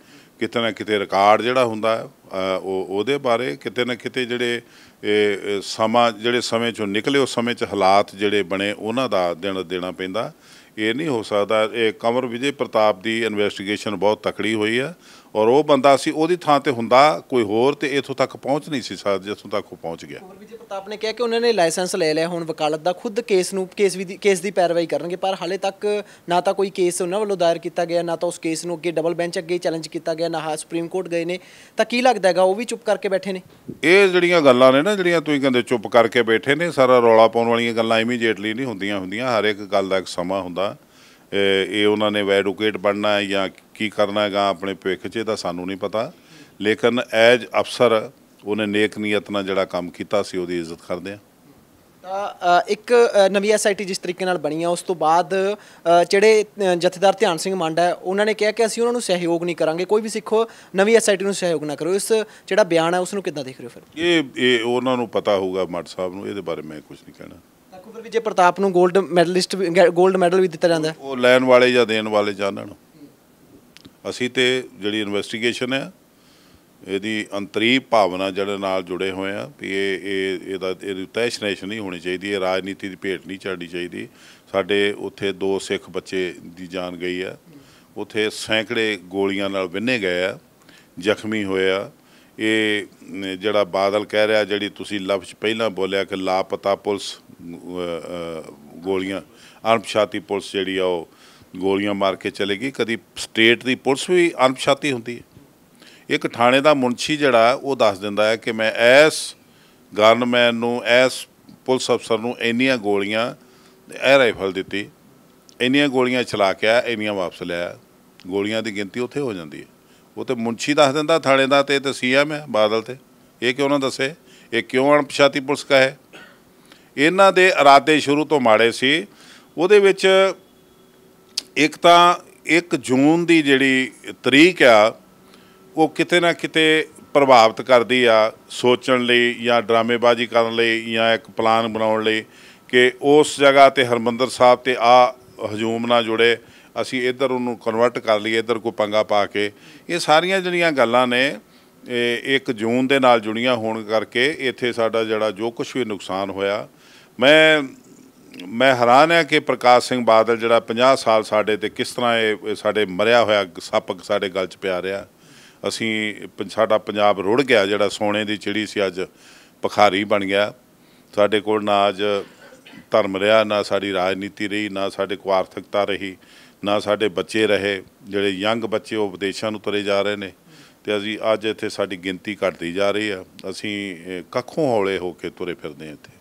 ਕਿਤੇ ਨਾ ਕਿਤੇ ਰਿਕਾਰਡ ਜਿਹੜਾ ਹੁੰਦਾ ਉਹ ਉਹਦੇ ਬਾਰੇ ਕਿਤੇ ਨਾ ਕਿਤੇ ਜਿਹੜੇ ਸਮਾਂ ਜਿਹੜੇ ਸਮੇਂ ਚੋਂ ਨਿਕਲੇ ਉਸ ਸਮੇਂ 'ਚ ਹਾਲਾਤ ਜਿਹੜੇ ਬਣੇ ਉਹਨਾਂ ਦਾ ਦਿਨ ਦੇਣਾ ਪੈਂਦਾ ਇਹ ਨਹੀਂ ਹੋ ਸਕਦਾ ਇਹ ਕਮਰ ਵਿਜੇ ਪ੍ਰਤਾਪ ਦੀ ਇਨਵੈਸਟੀਗੇਸ਼ਨ ਬਹੁਤ ਤਕੜੀ ਹੋਈ ਆ ਔਰ ਉਹ ਬੰਦਾ ਸੀ ਉਹਦੀ ਥਾਂ ਤੇ ਹੁੰਦਾ ਕੋਈ ਹੋਰ ਤੇ ਇਥੋਂ ਤੱਕ ਪਹੁੰਚ ਨਹੀਂ ਸੀ ਸਕਦਾ ਜਿੱਥੋਂ ਤੱਕ ਉਹ ਪਹੁੰਚ ਗਿਆ ਹੋਰ ਵੀ ਪ੍ਰਤਾਪ ਨੇ ਕਿਹਾ ਕਿ ਉਹਨਾਂ ਨੇ ਲਾਇਸੈਂਸ ਲੈ ਲਿਆ ਹੁਣ ਵਕਾਲਤ ਦਾ ਖੁਦ ਕੇਸ ਨੂੰ ਕੇਸ ਵੀ ਕੇਸ ਦੀ ਪੈਰਵਾਈ ਕਰਨਗੇ ਪਰ ਹਾਲੇ ਤੱਕ ਨਾ ਤਾਂ ਕੋਈ ਕੇਸ ਉਹਨਾਂ ਵੱਲੋਂ ਦਾਇਰ ਕੀਤਾ ਗਿਆ ਨਾ ਤਾਂ ਉਸ ਕੇਸ ਨੂੰ ਅੱਗੇ ਡਬਲ ਬੈਂਚ ਅੱਗੇ ਚੈਲੰਜ ਕੀਤਾ ਗਿਆ ਨਾ ਹਾ ਸੁਪਰੀਮ ਕੋਰਟ ਗਏ ਨੇ ਤਾਂ ਕੀ ਲੱਗਦਾ ਹੈਗਾ ਉਹ ਵੀ ਚੁੱਪ ਕਰਕੇ ਬੈਠੇ ਨੇ ਇਹ ਜਿਹੜੀਆਂ ਗੱਲਾਂ ਨੇ ਨਾ ਜਿਹੜੀਆਂ ਤੁਸੀਂ ਕਹਿੰਦੇ ਚੁੱਪ ਕਰਕੇ ਬੈਠੇ ਨੇ ਸਾਰਾ ਰੌਲਾ ਪਾਉਣ ਵਾਲੀਆਂ ਗੱਲਾਂ ਇਮੀਡੀਏਟਲੀ ਨਹੀਂ ਹੁੰਦੀਆਂ ਹੁੰਦੀਆਂ ਹਰ ਇੱਕ ਗੱਲ ਦਾ ਇੱਕ ਸਮਾਂ ਹੁੰਦਾ ਇਹ ਉਹਨਾਂ ਨੇ ਵੈਡੂਕੇਟ ਬਣਨਾ ਹੈ ਜਾਂ ਕੀ ਕਰਨਾ ਹੈਗਾ ਆਪਣੇ ਭਵਿੱਖ 'ਚ ਤਾਂ ਸਾਨੂੰ ਨਹੀਂ ਪਤਾ ਲੇਕਿਨ ਐਜ ਅਫਸਰ ਉਹਨੇ ਨੇਕ ਨੀਅਤ ਨਾਲ ਜਿਹੜਾ ਕੰਮ ਕੀਤਾ ਸੀ ਉਹਦੀ ਇੱਜ਼ਤ ਕਰਦੇ ਆ ਤਾਂ ਇੱਕ ਨਵੀਂ ਐਸਆਈਟੀ ਜਿਸ ਤਰੀਕੇ ਨਾਲ ਬਣੀ ਆ ਉਸ ਤੋਂ ਬਾਅਦ ਜਿਹੜੇ ਜਥੇਦਾਰ ਧਿਆਨ ਸਿੰਘ ਮੰਡਾ ਉਹਨਾਂ ਨੇ ਕਿਹਾ ਕਿ ਅਸੀਂ ਉਹਨਾਂ ਨੂੰ ਸਹਿਯੋਗ ਨਹੀਂ ਕਰਾਂਗੇ ਕੋਈ ਵੀ ਸਿੱਖੋ ਨਵੀਂ ਐਸਆਈਟੀ ਨੂੰ ਸਹਿਯੋਗ ਨਾ ਕਰੋ ਇਸ ਜਿਹੜਾ ਬਿਆਨ ਹੈ ਉਸ ਨੂੰ ਕਿੱਦਾਂ ਦੇਖ ਰਹੇ ਹੋ ਫਿਰ ਇਹ ਇਹ ਉਹਨਾਂ ਨੂੰ ਪਤਾ ਹੋਊਗਾ ਮੱਟ ਸਾਹਿਬ ਨੂੰ ਇਹਦੇ ਬਾਰੇ ਮੈਂ ਕੁਝ ਨਹੀਂ ਕਹਿਣਾ ਤਾਂ ਵੀ ਵਿਜੇ ਪ੍ਰਤਾਪ ਨੂੰ 골ਡ ਮੈਡਲਿਸਟ 골ਡ ਮੈਡਲ ਵੀ ਦਿੱਤਾ ਜਾਂਦਾ ਉਹ ਲੈਣ ਵਾਲੇ ਜਾਂ ਦੇਣ ਵਾਲੇ ਜਾਣਨ ਅਸੀਂ ਤੇ ਜਿਹੜੀ ਇਨਵੈਸਟੀਗੇਸ਼ਨ ਹੈ ਇਹਦੀ ਅੰਤਰੀ ਭਾਵਨਾ ਜਿਹੜੇ ਨਾਲ ਜੁੜੇ ਹੋਏ ਆ ਵੀ ਇਹ ਇਹ ਇਹਦਾ ਇਹ ਤੈਸ਼ਨੇਸ਼ ਨਹੀਂ ਹੋਣੀ ਚਾਹੀਦੀ ਇਹ ਰਾਜਨੀਤੀ ਦੀ ਭੇਟ ਨਹੀਂ ਚੜਨੀ ਚਾਹੀਦੀ ਸਾਡੇ ਉੱਥੇ ਦੋ ਸਿੱਖ ਬੱਚੇ ਦੀ ਜਾਨ ਗਈ ਆ ਉੱਥੇ ਸੈਂਕੜੇ ਗੋਲੀਆਂ ਨਾਲ ਵਿੰਨੇ ਗਏ ਆ ਜ਼ਖਮੀ ਹੋਏ ਆ ਇਹ ਜਿਹੜਾ ਬਾਦਲ ਕਹਿ ਰਿਹਾ ਜਿਹੜੀ ਤੁਸੀਂ ਲਫ਼ਜ਼ ਪਹਿਲਾਂ ਬੋਲਿਆ ਕਿ ਲਾਪਤਾ ਪੁਲਿਸ ਗੋਲੀਆਂ ਅਣਪਛਾਤੀ ਪੁਲਿਸ ਜਿਹੜੀ ਆ ਉਹ ਗੋਲੀਆਂ ਮਾਰ ਕੇ ਚਲੇ ਗਈ ਕਦੀ ਸਟੇਟ ਦੀ ਪੁਲਿਸ ਵੀ ਅਨਪਛਾਤੀ ਹੁੰਦੀ ਹੈ ਇੱਕ ਥਾਣੇ ਦਾ ਮੁਨਸ਼ੀ ਜਿਹੜਾ ਉਹ ਦੱਸ ਦਿੰਦਾ ਹੈ ਕਿ ਮੈਂ ਐਸ ਗਨਮੈਨ ਨੂੰ ਐਸ ਪੁਲਿਸ ਅਫਸਰ ਨੂੰ ਇੰਨੀਆਂ ਗੋਲੀਆਂ ਇਹ ਰਾਈਫਲ ਦਿੱਤੀ ਇੰਨੀਆਂ ਗੋਲੀਆਂ ਚਲਾ ਕੇ ਆ ਇੰਨੀਆਂ ਵਾਪਸ ਲਿਆ ਗੋਲੀਆਂ ਦੀ ਗਿਣਤੀ ਉੱਥੇ ਹੋ ਜਾਂਦੀ ਹੈ ਉਹ ਤੇ ਮੁਨਸ਼ੀ ਦੱਸ ਦਿੰਦਾ ਥਾਣੇ ਦਾ ਤੇ ਤੇ ਸੀਐਮ ਹੈ ਬਾਦਲ ਤੇ ਇਹ ਕਿਉਂ ਨਾ ਦੱਸੇ ਇਹ ਕਿਉਂ ਅਣਪਛਾਤੀ ਪੁਲਿਸ ਕਾ ਹੈ ਇਹਨਾਂ ਦੇ ਇਰਾਦੇ ਸ਼ੁਰੂ ਤੋਂ ਮਾੜੇ ਸੀ ਉਹਦੇ ਵਿੱਚ ਇੱਕ ਤਾਂ 1 ਜੂਨ ਦੀ ਜਿਹੜੀ ਤਰੀਕ ਆ ਉਹ ਕਿਤੇ ਨਾ ਕਿਤੇ ਪ੍ਰਭਾਵਿਤ ਕਰਦੀ ਆ ਸੋਚਣ ਲਈ ਜਾਂ ਡਰਾਮੇਬਾਜ਼ੀ ਕਰਨ ਲਈ ਜਾਂ ਇੱਕ ਪਲਾਨ ਬਣਾਉਣ ਲਈ ਕਿ ਉਸ ਜਗ੍ਹਾ ਤੇ ਹਰਮੰਦਰ ਸਾਹਿਬ ਤੇ ਆ ਹਜੂਮ ਨਾਲ ਜੁੜੇ ਅਸੀਂ ਇੱਧਰ ਉਹਨੂੰ ਕਨਵਰਟ ਕਰ ਲਈਏ ਇੱਧਰ ਕੋ ਪੰਗਾ ਪਾ ਕੇ ਇਹ ਸਾਰੀਆਂ ਜਿਹੜੀਆਂ ਗੱਲਾਂ ਨੇ ਇਹ 1 ਜੂਨ ਦੇ ਨਾਲ ਜੁੜੀਆਂ ਹੋਣ ਕਰਕੇ ਇੱਥੇ ਸਾਡਾ ਜਿਹੜਾ ਜੋ ਕੁਝ ਵੀ ਨੁਕਸਾਨ ਹੋਇਆ ਮੈਂ ਮੈਂ ਹੈਰਾਨ ਹਾਂ ਕਿ ਪ੍ਰਕਾਸ਼ ਸਿੰਘ ਬਾਦਲ ਜਿਹੜਾ 50 ਸਾਲ ਸਾਡੇ ਤੇ ਕਿਸ ਤਰ੍ਹਾਂ ਇਹ ਸਾਡੇ ਮਰਿਆ ਹੋਇਆ ਸੱਪ ਸਾਡੇ ਗਲ 'ਚ ਪਿਆ ਰਿਹਾ ਅਸੀਂ ਸਾਡਾ ਪੰਜਾਬ ਰੁੜ ਗਿਆ ਜਿਹੜਾ ਸੋਨੇ ਦੀ ਚਿੜੀ ਸੀ ਅੱਜ ਪਖਾਰੀ ਬਣ ਗਿਆ ਸਾਡੇ ਕੋਲ ਨਾ ਅੱਜ ਧਰਮ ਰਿਹਾ ਨਾ ਸਾਡੀ ਰਾਜਨੀਤੀ ਰਹੀ ਨਾ ਸਾਡੇ ਕੋ ਆਰਥਿਕਤਾ ਰਹੀ ਨਾ ਸਾਡੇ ਬੱਚੇ ਰਹੇ ਜਿਹੜੇ ਯੰਗ ਬੱਚੇ ਉਹ ਵਿਦੇਸ਼ਾਂ ਨੂੰ ਤੁਰੇ ਜਾ ਰਹੇ ਨੇ ਤੇ ਅਸੀਂ ਅੱਜ ਇੱਥੇ ਸਾਡੀ ਗਿਣਤੀ ਘਟਦੀ ਜਾ ਰਹੀ ਆ ਅਸੀਂ ਕੱਖੋਂ ਹੌਲੇ ਹੋ ਕੇ ਤੁਰੇ ਫਿਰਦੇ ਆ ਇੱਥੇ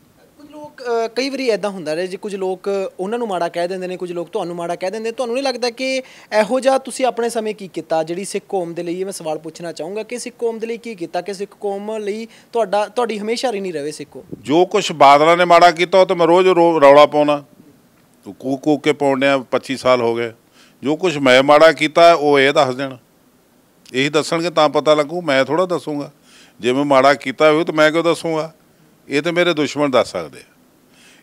ਕਈ ਵਾਰੀ ਐਦਾਂ ਹੁੰਦਾ ਰਿਹਾ ਜੀ ਕੁਝ ਲੋਕ ਉਹਨਾਂ ਨੂੰ ਮਾੜਾ ਕਹਿ ਦਿੰਦੇ ਨੇ ਕੁਝ ਲੋਕ ਤੁਹਾਨੂੰ ਮਾੜਾ ਕਹਿ ਦਿੰਦੇ ਤੁਹਾਨੂੰ ਨਹੀਂ ਲੱਗਦਾ ਕਿ ਇਹੋ ਜਿਹਾ ਤੁਸੀਂ ਆਪਣੇ ਸਮੇਂ ਕੀ ਕੀਤਾ ਜਿਹੜੀ ਸਿੱਖ ਕੌਮ ਦੇ ਲਈ ਮੈਂ ਸਵਾਲ ਪੁੱਛਣਾ ਚਾਹੂੰਗਾ ਕਿ ਸਿੱਖ ਕੌਮ ਦੇ ਲਈ ਕੀ ਕੀਤਾ ਕਿ ਸਿੱਖ ਕੌਮ ਲਈ ਤੁਹਾਡਾ ਤੁਹਾਡੀ ਹਮੇਸ਼ਾ ਰਹੀ ਨਹੀਂ ਰਵੇ ਸਿੱਖੋ ਜੋ ਕੁਝ ਬਾਦਲਾਂ ਨੇ ਮਾੜਾ ਕੀਤਾ ਉਹ ਤਾਂ ਮੈਂ ਰੋਜ਼ ਰੌਲਾ ਪਾਉਣਾ ਕੂ ਕੂ ਕੇ ਪਾਉਂਦੇ ਆ 25 ਸਾਲ ਹੋ ਗਏ ਜੋ ਕੁਝ ਮੈਂ ਮਾੜਾ ਕੀਤਾ ਉਹ ਇਹ ਦੱਸ ਦੇਣ ਇਹ ਦੱਸਣਗੇ ਤਾਂ ਪਤਾ ਲੱਗੂ ਮੈਂ ਥੋੜਾ ਦੱਸੂਗਾ ਜੇ ਮੈਂ ਮਾੜਾ ਕੀਤਾ ਹੋਵੇ ਤਾਂ ਮੈਂ ਕਿਉਂ ਦੱਸੂਗਾ ਇਹ ਤਾਂ ਮੇਰੇ ਦੁਸ਼ਮਣ ਦੱਸ ਸਕਦੇ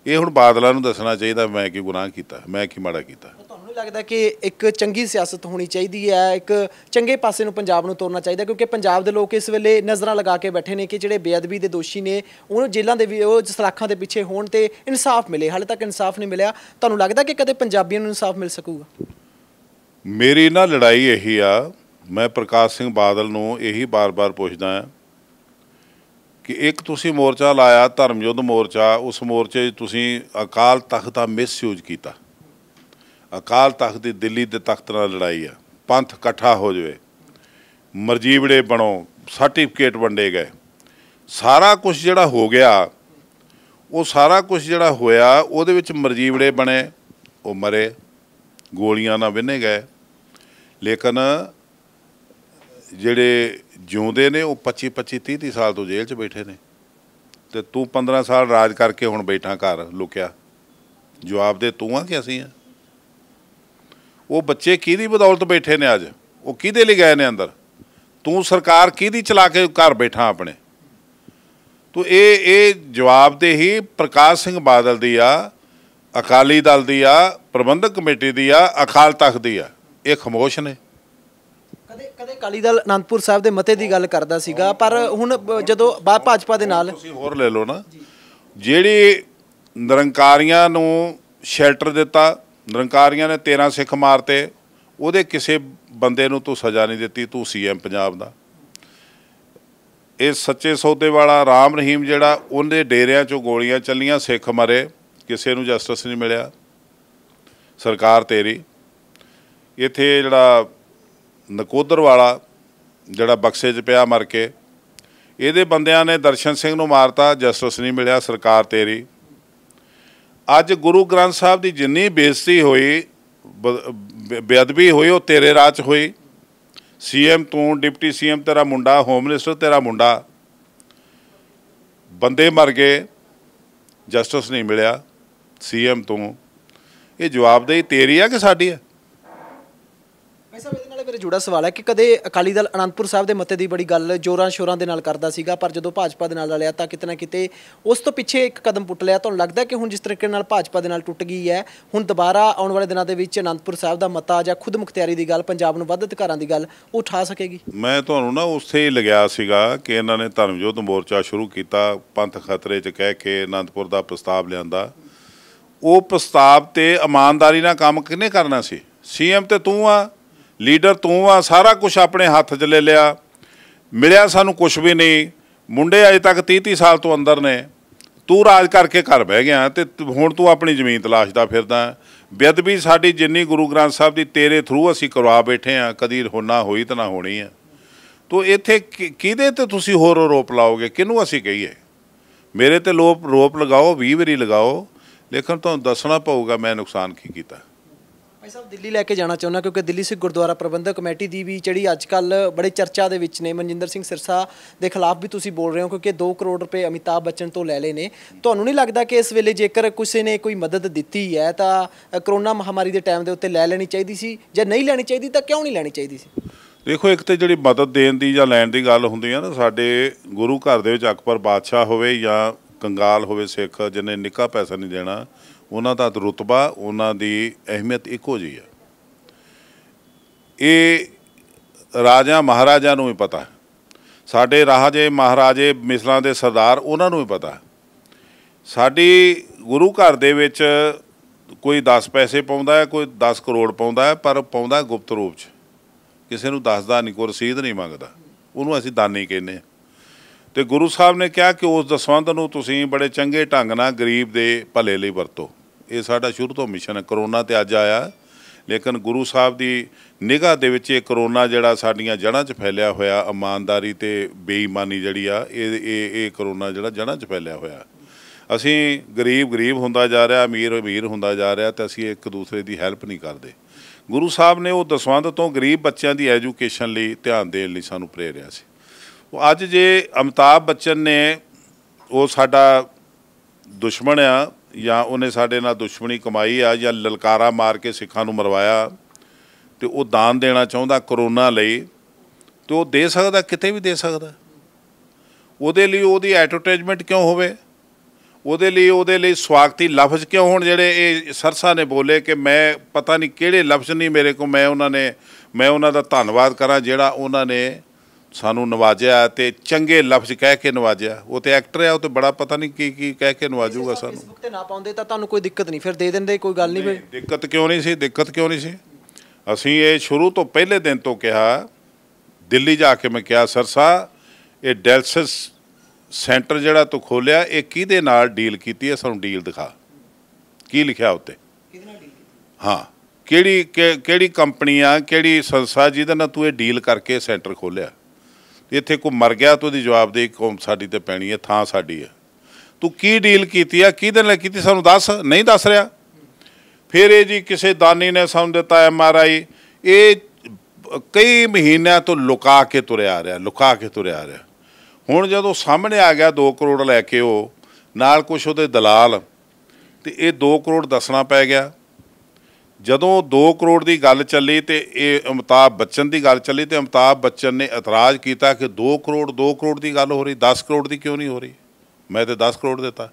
ਇਹ ਹੁਣ ਬਾਦਲਾਂ ਨੂੰ ਦੱਸਣਾ ਚਾਹੀਦਾ ਮੈਂ ਕੀ ਗੁਨਾਹ ਕੀਤਾ ਮੈਂ ਕੀ ਮਾੜਾ ਕੀਤਾ ਤੁਹਾਨੂੰ ਲੱਗਦਾ ਕਿ ਇੱਕ ਚੰਗੀ ਸਿਆਸਤ ਹੋਣੀ ਚਾਹੀਦੀ ਹੈ ਇੱਕ ਚੰਗੇ ਪਾਸੇ ਨੂੰ ਪੰਜਾਬ ਨੂੰ ਤੋਰਨਾ ਚਾਹੀਦਾ ਕਿਉਂਕਿ ਪੰਜਾਬ ਦੇ ਲੋਕ ਇਸ ਵੇਲੇ ਨਜ਼ਰਾਂ ਲਗਾ ਕੇ ਬੈਠੇ ਨੇ ਕਿ ਜਿਹੜੇ ਬੇਅਦਬੀ ਦੇ ਦੋਸ਼ੀ ਨੇ ਉਹਨੂੰ ਜੇਲ੍ਹਾਂ ਦੇ ਵੀ ਉਹ ਸਲਾਖਾਂ ਦੇ ਪਿੱਛੇ ਹੋਣ ਤੇ ਇਨਸਾਫ ਮਿਲੇ ਹਾਲੇ ਤੱਕ ਇਨਸਾਫ ਨਹੀਂ ਮਿਲਿਆ ਤੁਹਾਨੂੰ ਲੱਗਦਾ ਕਿ ਕਦੇ ਪੰਜਾਬੀਆਂ ਨੂੰ ਇਨਸਾਫ ਮਿਲ ਸਕੂਗਾ ਮੇਰੀ ਨਾ ਲੜਾਈ ਇਹੀ ਆ ਮੈਂ ਪ੍ਰਕਾਸ਼ ਸਿੰਘ ਬਾਦਲ ਨੂੰ ਇਹੀ ਬਾਰ-ਬਾਰ ਪੁੱਛਦਾ ਹਾਂ ਕਿ ਇੱਕ ਤੁਸੀਂ ਮੋਰਚਾ ਲਾਇਆ ਧਰਮ ਯੁੱਧ ਮੋਰਚਾ ਉਸ ਮੋਰਚੇ 'ਚ ਤੁਸੀਂ ਅਕਾਲ ਤਖਤ ਦਾ ਮਿਸਯੂਜ ਕੀਤਾ ਅਕਾਲ ਤਖਤ ਦੀ ਦਿੱਲੀ ਦੇ ਤਖਤ ਨਾਲ ਲੜਾਈ ਆ ਪੰਥ ਇਕੱਠਾ ਹੋ ਜਵੇ ਮਰਜੀਵੜੇ ਬਣੋ ਸਰਟੀਫਿਕੇਟ ਵੰਡੇ ਗਏ ਸਾਰਾ ਕੁਝ ਜਿਹੜਾ ਹੋ ਗਿਆ ਉਹ ਸਾਰਾ ਕੁਝ ਜਿਹੜਾ ਹੋਇਆ ਉਹਦੇ ਵਿੱਚ ਮਰਜੀਵੜੇ ਬਣੇ ਉਹ ਮਰੇ ਗੋਲੀਆਂ ਨਾਲ ਵਿੰਨੇ ਗਏ ਲੇਕਿਨ ਜਿਹੜੇ ਜਿਉਂਦੇ ਨੇ ਉਹ 25 25 30 30 ਸਾਲ ਤੋਂ ਜੇਲ੍ਹ 'ਚ ਬੈਠੇ ਨੇ ਤੇ ਤੂੰ 15 ਸਾਲ ਰਾਜ ਕਰਕੇ ਹੁਣ ਬੈਠਾ ਘਰ ਲੁਕਿਆ ਜਵਾਬ ਦੇ ਤੂੰ ਆ ਕਿ ਅਸੀਂ ਆ ਉਹ ਬੱਚੇ ਕਿਹਦੀ ਬਦੌਲਤ ਬੈਠੇ ਨੇ ਅੱਜ ਉਹ ਕਿਹਦੇ ਲਈ ਗਏ ਨੇ ਅੰਦਰ ਤੂੰ ਸਰਕਾਰ ਕਿਹਦੀ ਚਲਾ ਕੇ ਘਰ ਬੈਠਾ ਆਪਣੇ ਤੋ ਇਹ ਇਹ ਜਵਾਬ ਦੇ ਹੀ ਪ੍ਰਕਾਸ਼ ਸਿੰਘ ਬਾਦਲ ਦੀ ਆ ਅਕਾਲੀ ਦਲ ਦੀ ਆ ਪ੍ਰਬੰਧਕ ਕਮੇਟੀ ਦੀ ਆ ਅਕਾਲ ਤਖਤ ਦੀ ਆ ਇਹ ਖਮੋਸ਼ ਨੇ ਕਦੇ ਕਦੇ ਕਾਲੀ ਦਲ ਅਨੰਦਪੁਰ ਸਾਹਿਬ ਦੇ ਮਤੇ ਦੀ ਗੱਲ ਕਰਦਾ ਸੀਗਾ ਪਰ ਹੁਣ ਜਦੋਂ ਬਾ ਭਾਜਪਾ ਦੇ ਨਾਲ ਤੁਸੀਂ ਹੋਰ ਲੈ ਲਓ ਨਾ ਜਿਹੜੀ ਨਿਰੰਕਾਰੀਆਂ ਨੂੰ ਸ਼ੈਲਟਰ ਦਿੱਤਾ ਨਿਰੰਕਾਰੀਆਂ ਨੇ 13 ਸਿੱਖ ਮਾਰਤੇ ਉਹਦੇ ਕਿਸੇ ਬੰਦੇ ਨੂੰ ਤੂੰ ਸਜ਼ਾ ਨਹੀਂ ਦਿੱਤੀ ਤੂੰ ਸੀਐਮ ਪੰਜਾਬ ਦਾ ਇਹ ਸੱਚੇ ਸੌਦੇ ਵਾਲਾ ਰਾਮ ਰਹੀਮ ਜਿਹੜਾ ਉਹਦੇ ਡੇਰਿਆਂ 'ਚੋਂ ਗੋਲੀਆਂ ਚੱਲੀਆਂ ਸਿੱਖ ਮਰੇ ਕਿਸੇ ਨੂੰ ਜਸਟਿਸ ਨਹੀਂ ਮਿਲਿਆ ਸਰਕਾਰ ਤੇਰੀ ਇੱਥੇ ਜਿਹੜਾ ਨਕੋਦਰ ਵਾਲਾ ਜਿਹੜਾ ਬਕਸੇ 'ਚ ਪਿਆ ਮਰ ਕੇ ਇਹਦੇ ਬੰਦਿਆਂ ਨੇ ਦਰਸ਼ਨ ਸਿੰਘ ਨੂੰ ਮਾਰਤਾ ਜਸਟਿਸ ਨਹੀਂ ਮਿਲਿਆ ਸਰਕਾਰ ਤੇਰੀ ਅੱਜ ਗੁਰੂ ਗ੍ਰੰਥ ਸਾਹਿਬ ਦੀ ਜਿੰਨੀ ਬੇਇੱਜ਼ਤੀ ਹੋਈ ਬੇਅਦਬੀ ਹੋਈ ਉਹ ਤੇਰੇ ਰਾਜ 'ਚ ਹੋਈ ਸੀਐਮ ਤੂੰ ਡਿਪਟੀ ਸੀਐਮ ਤੇਰਾ ਮੁੰਡਾ ਹੋਮ ਮਿਨਿਸਟਰ ਤੇਰਾ ਮੁੰਡਾ ਬੰਦੇ ਮਰ ਗਏ ਜਸਟਿਸ ਨਹੀਂ ਮਿਲਿਆ ਸੀਐਮ ਤੂੰ ਇਹ ਜਵਾਬਦੇਹੀ ਤੇਰੀ ਆ ਕਿ ਸਾਡੀ ਆ ਮੇਰੇ ਜੁੜਾ ਸਵਾਲ ਹੈ ਕਿ ਕਦੇ ਅਕਾਲੀ ਦਲ ਅਨੰਦਪੁਰ ਸਾਹਿਬ ਦੇ ਮਤੇ ਦੀ ਬੜੀ ਗੱਲ ਜੋਰਾਂ ਸ਼ੋਰਾਂ ਦੇ ਨਾਲ ਕਰਦਾ ਸੀਗਾ ਪਰ ਜਦੋਂ ਭਾਜਪਾ ਦੇ ਨਾਲ ਲੜਿਆ ਤਾਂ ਕਿਤਨਾ ਕਿਤੇ ਉਸ ਤੋਂ ਪਿੱਛੇ ਇੱਕ ਕਦਮ ਪੁੱਟ ਲਿਆ ਤੁਹਾਨੂੰ ਲੱਗਦਾ ਕਿ ਹੁਣ ਜਿਸ ਤਰੀਕੇ ਨਾਲ ਭਾਜਪਾ ਦੇ ਨਾਲ ਟੁੱਟ ਗਈ ਹੈ ਹੁਣ ਦੁਬਾਰਾ ਆਉਣ ਵਾਲੇ ਦਿਨਾਂ ਦੇ ਵਿੱਚ ਅਨੰਦਪੁਰ ਸਾਹਿਬ ਦਾ ਮਤਾ ਜਾਂ ਖੁਦ ਮੁਖਤਿਆਰੀ ਦੀ ਗੱਲ ਪੰਜਾਬ ਨੂੰ ਵੱਧ ਅਧਿਕਾਰਾਂ ਦੀ ਗੱਲ ਉਹ ਉਠਾ ਸਕੇਗੀ ਮੈਂ ਤੁਹਾਨੂੰ ਨਾ ਉਸੇ ਹੀ ਲਗਿਆ ਸੀਗਾ ਕਿ ਇਹਨਾਂ ਨੇ ਧਰਮ ਜੋਤ ਮੋਰਚਾ ਸ਼ੁਰੂ ਕੀਤਾ ਪੰਥ ਖਤਰੇ 'ਚ ਕਹਿ ਕੇ ਅਨੰਦਪੁਰ ਦਾ ਪ੍ਰਸਤਾਵ ਲਿਆਂਦਾ ਉਹ ਪ੍ਰਸਤਾਵ ਤੇ ਇਮਾਨਦਾਰੀ ਨਾਲ ਕੰਮ ਕਿਨੇ ਕਰਨਾ ਸੀ ਸੀਐਮ ਤੇ ਤੂੰ ਆ ਲੀਡਰ ਤੂੰ ਆ ਸਾਰਾ ਕੁਝ ਆਪਣੇ ਹੱਥ 'ਚ ਲੈ ਲਿਆ ਮਿਲਿਆ ਸਾਨੂੰ ਕੁਝ ਵੀ ਨਹੀਂ ਮੁੰਡੇ ਅਜੇ ਤੱਕ 30 30 ਸਾਲ ਤੋਂ ਅੰਦਰ ਨੇ ਤੂੰ ਰਾਜ ਕਰਕੇ ਘਰ ਬਹਿ ਗਿਆ ਤੇ ਹੁਣ ਤੂੰ ਆਪਣੀ ਜ਼ਮੀਨ ਤਲਾਸ਼ਦਾ ਫਿਰਦਾ ਬੇਅਦਬੀ ਸਾਡੀ ਜਿੰਨੀ ਗੁਰੂ ਗ੍ਰੰਥ ਸਾਹਿਬ ਦੀ ਤੇਰੇ ਥਰੂ ਅਸੀਂ ਕਰਵਾ ਬੈਠੇ ਆ ਕਦੀ ਹੋਣਾ ਹੋਈ ਤਾਂ ਨਾ ਹੋਣੀ ਆ ਤੋ ਇੱਥੇ ਕਿਹਦੇ ਤੇ ਤੁਸੀਂ ਹੋਰ ਰੋਪ ਲਾਓਗੇ ਕਿਨੂੰ ਅਸੀਂ ਕਹੀਏ ਮੇਰੇ ਤੇ ਲੋਪ ਰੋਪ ਲਗਾਓ 20 ਵਾਰੀ ਲਗਾਓ ਲੇਕਿਨ ਤੁਹਾਨੂੰ ਦੱਸਣਾ ਪਊਗਾ ਮੈਂ ਨੁਕਸਾਨ ਕੀ ਕੀਤਾ ਭਾਈ ਸਾਹਿਬ ਦਿੱਲੀ ਲੈ ਕੇ ਜਾਣਾ ਚਾਹੁੰਦਾ ਕਿਉਂਕਿ ਦਿੱਲੀ ਸਿੱਖ ਗੁਰਦੁਆਰਾ ਪ੍ਰਬੰਧਕ ਕਮੇਟੀ ਦੀ ਵੀ ਜਿਹੜੀ ਅੱਜ ਕੱਲ ਬੜੇ ਚਰਚਾ ਦੇ ਵਿੱਚ ਨੇ ਮਨਜਿੰਦਰ ਸਿੰਘ ਸਿਰਸਾ ਦੇ ਖਿਲਾਫ ਵੀ ਤੁਸੀਂ ਬੋਲ ਰਹੇ ਹੋ ਕਿਉਂਕਿ 2 ਕਰੋੜ ਰੁਪਏ ਅਮਿਤਾਭ ਬੱਚਨ ਤੋਂ ਲੈ ਲਏ ਨੇ ਤੁਹਾਨੂੰ ਨਹੀਂ ਲੱਗਦਾ ਕਿ ਇਸ ਵੇਲੇ ਜੇਕਰ ਕਿਸੇ ਨੇ ਕੋਈ ਮਦਦ ਦਿੱਤੀ ਹੈ ਤਾਂ ਕਰੋਨਾ ਮਹਾਮਾਰੀ ਦੇ ਟਾਈਮ ਦੇ ਉੱਤੇ ਲੈ ਲੈਣੀ ਚਾਹੀਦੀ ਸੀ ਜਾਂ ਨਹੀਂ ਲੈਣੀ ਚਾਹੀਦੀ ਤਾਂ ਕਿਉਂ ਨਹੀਂ ਲੈਣੀ ਚਾਹੀਦੀ ਸੀ ਦੇਖੋ ਇੱਕ ਤੇ ਜਿਹੜੀ ਮਦਦ ਦੇਣ ਦੀ ਜਾਂ ਲੈਣ ਦੀ ਗੱਲ ਹੁੰਦੀ ਆ ਨਾ ਸਾਡੇ ਗੁਰੂ ਘਰ ਦੇ ਵਿੱਚ ਅਕਬਰ ਬਾਦਸ਼ਾਹ ਹੋਵੇ ਜਾਂ ਕੰਗਾਲ ਹੋਵੇ ਸਿੱਖ ਜਿਹਨੇ ਨਿੱਕਾ ਪੈਸਾ ਨਹੀਂ ਦੇਣਾ ਉਹਨਾਂ ਦਾ ਰਤਬਾ ਉਹਨਾਂ ਦੀ ਅਹਿਮੀਅਤ ਇੱਕੋ ਜਿਹੀ ਹੈ ਇਹ ਰਾਜਾ ਮਹਾਰਾਜਾ ਨੂੰ ਵੀ ਪਤਾ ਸਾਡੇ ਰਾਜੇ ਮਹਾਰਾਜੇ ਮਿਸਲਾਂ ਦੇ ਸਰਦਾਰ ਉਹਨਾਂ ਨੂੰ ਵੀ ਪਤਾ ਸਾਡੀ ਗੁਰੂ ਘਰ ਦੇ ਵਿੱਚ ਕੋਈ 10 ਪੈਸੇ ਪਾਉਂਦਾ ਹੈ ਕੋਈ 10 ਕਰੋੜ ਪਾਉਂਦਾ ਹੈ ਪਰ ਪਾਉਂਦਾ ਗੁਪਤ ਰੂਪ 'ਚ ਕਿਸੇ ਨੂੰ ਦੱਸਦਾ ਨਹੀਂ ਕੋਈ ਰਸੀਦ ਨਹੀਂ ਮੰਗਦਾ ਉਹਨੂੰ ਅਸੀਂ ਦਾਨੀ ਕਹਿੰਦੇ ਤੇ ਗੁਰੂ ਸਾਹਿਬ ਨੇ ਕਿਹਾ ਕਿ ਉਸ ਦਸਵੰਦ ਨੂੰ ਤੁਸੀਂ ਬੜੇ ਚੰਗੇ ਢੰਗ ਨਾਲ ਗਰੀਬ ਦੇ ਭਲੇ ਲਈ ਵਰਤੋ ਇਹ ਸਾਡਾ ਸ਼ੁਰੂ ਤੋਂ ਮਿਸ਼ਨ ਹੈ ਕਰੋਨਾ ਤੇ ਅੱਜ ਆਇਆ ਲੇਕਿਨ ਗੁਰੂ ਸਾਹਿਬ ਦੀ ਨਿਗਾਹ ਦੇ ਵਿੱਚ ਇਹ ਕਰੋਨਾ ਜਿਹੜਾ ਸਾਡੀਆਂ ਜੜਾਂ 'ਚ ਫੈਲਿਆ ਹੋਇਆ ਇਮਾਨਦਾਰੀ ਤੇ ਬੇਈਮਾਨੀ ਜਿਹੜੀ ਆ ਇਹ ਇਹ ਇਹ ਕਰੋਨਾ ਜਿਹੜਾ ਜੜਾਂ 'ਚ ਫੈਲਿਆ ਹੋਇਆ ਅਸੀਂ ਗਰੀਬ ਗਰੀਬ ਹੁੰਦਾ ਜਾ ਰਿਹਾ ਅਮੀਰ ਅਮੀਰ ਹੁੰਦਾ ਜਾ ਰਿਹਾ ਤੇ ਅਸੀਂ ਇੱਕ ਦੂਸਰੇ ਦੀ ਹੈਲਪ ਨਹੀਂ ਕਰਦੇ ਗੁਰੂ ਸਾਹਿਬ ਨੇ ਉਹ ਦਸਵੰਦ ਤੋਂ ਗਰੀਬ ਬੱਚਿਆਂ ਦੀ ਐਜੂਕੇਸ਼ਨ ਲਈ ਧਿਆਨ ਦੇਣ ਲਈ ਸਾਨੂੰ ਪ੍ਰੇਰਿਆ ਸੀ ਉਹ ਅੱਜ ਜੇ ਅਮਤਾਬ ਬੱਚਨ ਨੇ ਉਹ ਸਾਡਾ ਦੁਸ਼ਮਣ ਆ ਜਾਂ ਉਹਨੇ ਸਾਡੇ ਨਾਲ ਦੁਸ਼ਮਣੀ ਕਮਾਈ ਆ ਜਾਂ ਲਲਕਾਰਾ ਮਾਰ ਕੇ ਸਿੱਖਾਂ ਨੂੰ ਮਰਵਾਇਆ ਤੇ ਉਹ ਦਾਨ ਦੇਣਾ ਚਾਹੁੰਦਾ ਕਰੋਨਾ ਲਈ ਤੇ ਉਹ ਦੇ ਸਕਦਾ ਕਿਤੇ ਵੀ ਦੇ ਸਕਦਾ ਉਹਦੇ ਲਈ ਉਹਦੀ ਐਡਵਰਟਾਈਜ਼ਮੈਂਟ ਕਿਉਂ ਹੋਵੇ ਉਹਦੇ ਲਈ ਉਹਦੇ ਲਈ ਸਵਾਗਤੀ ਲਫ਼ਜ਼ ਕਿਉਂ ਹੋਣ ਜਿਹੜੇ ਇਹ ਸਰਸਾ ਨੇ ਬੋਲੇ ਕਿ ਮੈਂ ਪਤਾ ਨਹੀਂ ਕਿਹੜੇ ਲਫ਼ਜ਼ ਨਹੀਂ ਮੇਰੇ ਕੋ ਮੈਂ ਉਹਨਾਂ ਨੇ ਮੈਂ ਉਹਨਾਂ ਦਾ ਧੰਨਵਾਦ ਕਰਾਂ ਜਿਹੜਾ ਉਹਨਾਂ ਨੇ ਸਾਨੂੰ ਨਵਾਜਿਆ ਤੇ ਚੰਗੇ ਲਫ਼ਜ਼ ਕਹਿ ਕੇ ਨਵਾਜਿਆ ਉਹ ਤੇ ਐਕਟਰ ਆ ਉਹ ਤੇ ਬੜਾ ਪਤਾ ਨਹੀਂ ਕੀ ਕੀ ਕਹਿ ਕੇ ਨਵਾਜੂਗਾ ਸਾਨੂੰ ਫੇਸਬੁੱਕ ਤੇ ਨਾ ਪਾਉਂਦੇ ਤਾਂ ਤੁਹਾਨੂੰ ਕੋਈ ਦਿੱਕਤ ਨਹੀਂ ਫਿਰ ਦੇ ਦਿੰਦੇ ਕੋਈ ਗੱਲ ਨਹੀਂ ਫਿਰ ਦਿੱਕਤ ਕਿਉਂ ਨਹੀਂ ਸੀ ਦਿੱਕਤ ਕਿਉਂ ਨਹੀਂ ਸੀ ਅਸੀਂ ਇਹ ਸ਼ੁਰੂ ਤੋਂ ਪਹਿਲੇ ਦਿਨ ਤੋਂ ਕਿਹਾ ਦਿੱਲੀ ਜਾ ਕੇ ਮੈਂ ਕਿਹਾ ਸਰਸਾ ਇਹ ਡੈਲਸਿਸ ਸੈਂਟਰ ਜਿਹੜਾ ਤੂੰ ਖੋਲਿਆ ਇਹ ਕਿਹਦੇ ਨਾਲ ਡੀਲ ਕੀਤੀ ਹੈ ਸਾਨੂੰ ਡੀਲ ਦਿਖਾ ਕੀ ਲਿਖਿਆ ਉੱਤੇ ਕਿਹਦੇ ਨਾਲ ਡੀਲ ਹਾਂ ਕਿਹੜੀ ਕਿਹੜੀ ਕੰਪਨੀ ਆ ਕਿਹੜੀ ਸੰਸਾ ਜਿਹਦੇ ਨਾਲ ਤੂੰ ਇਹ ਡੀਲ ਕਰਕੇ ਸੈਂਟਰ ਖੋਲਿਆ ਇੱਥੇ ਕੋਈ ਮਰ ਗਿਆ ਤਾਂ ਉਹਦੀ ਜਵਾਬਦੇਹੀ ਕੌਮ ਸਾਡੀ ਤੇ ਪੈਣੀ ਹੈ ਥਾਂ ਸਾਡੀ ਹੈ ਤੂੰ ਕੀ ਡੀਲ ਕੀਤੀ ਆ ਕਿਹਦੇ ਨਾਲ ਕੀਤੀ ਸਾਨੂੰ ਦੱਸ ਨਹੀਂ ਦੱਸ ਰਿਹਾ ਫਿਰ ਇਹ ਜੀ ਕਿਸੇ ਦਾਨੀ ਨੇ ਸਾਨੂੰ ਦਿੱਤਾ ਐਮ ਆਰ ਆਈ ਇਹ ਕਈ ਮਹੀਨਿਆਂ ਤੋਂ ਲੁਕਾ ਕੇ ਤੁਰਿਆ ਆ ਰਿਹਾ ਲੁਕਾ ਕੇ ਤੁਰਿਆ ਆ ਰਿਹਾ ਹੁਣ ਜਦੋਂ ਸਾਹਮਣੇ ਆ ਗਿਆ 2 ਕਰੋੜ ਲੈ ਕੇ ਉਹ ਨਾਲ ਕੁਝ ਉਹਦੇ ਦਲਾਲ ਤੇ ਇਹ 2 ਕਰੋੜ ਦੱਸਣਾ ਪੈ ਗਿਆ ਜਦੋਂ 2 ਕਰੋੜ ਦੀ ਗੱਲ ਚੱਲੀ ਤੇ ਇਹ ਅਮਤਾਬ ਬੱਚਨ ਦੀ ਗੱਲ ਚੱਲੀ ਤੇ ਅਮਤਾਬ ਬੱਚਨ ਨੇ ਇਤਰਾਜ਼ ਕੀਤਾ ਕਿ 2 ਕਰੋੜ 2 ਕਰੋੜ ਦੀ ਗੱਲ ਹੋ ਰਹੀ 10 ਕਰੋੜ ਦੀ ਕਿਉਂ ਨਹੀਂ ਹੋ ਰਹੀ ਮੈਂ ਤੇ 10 ਕਰੋੜ ਦਿੱਤਾ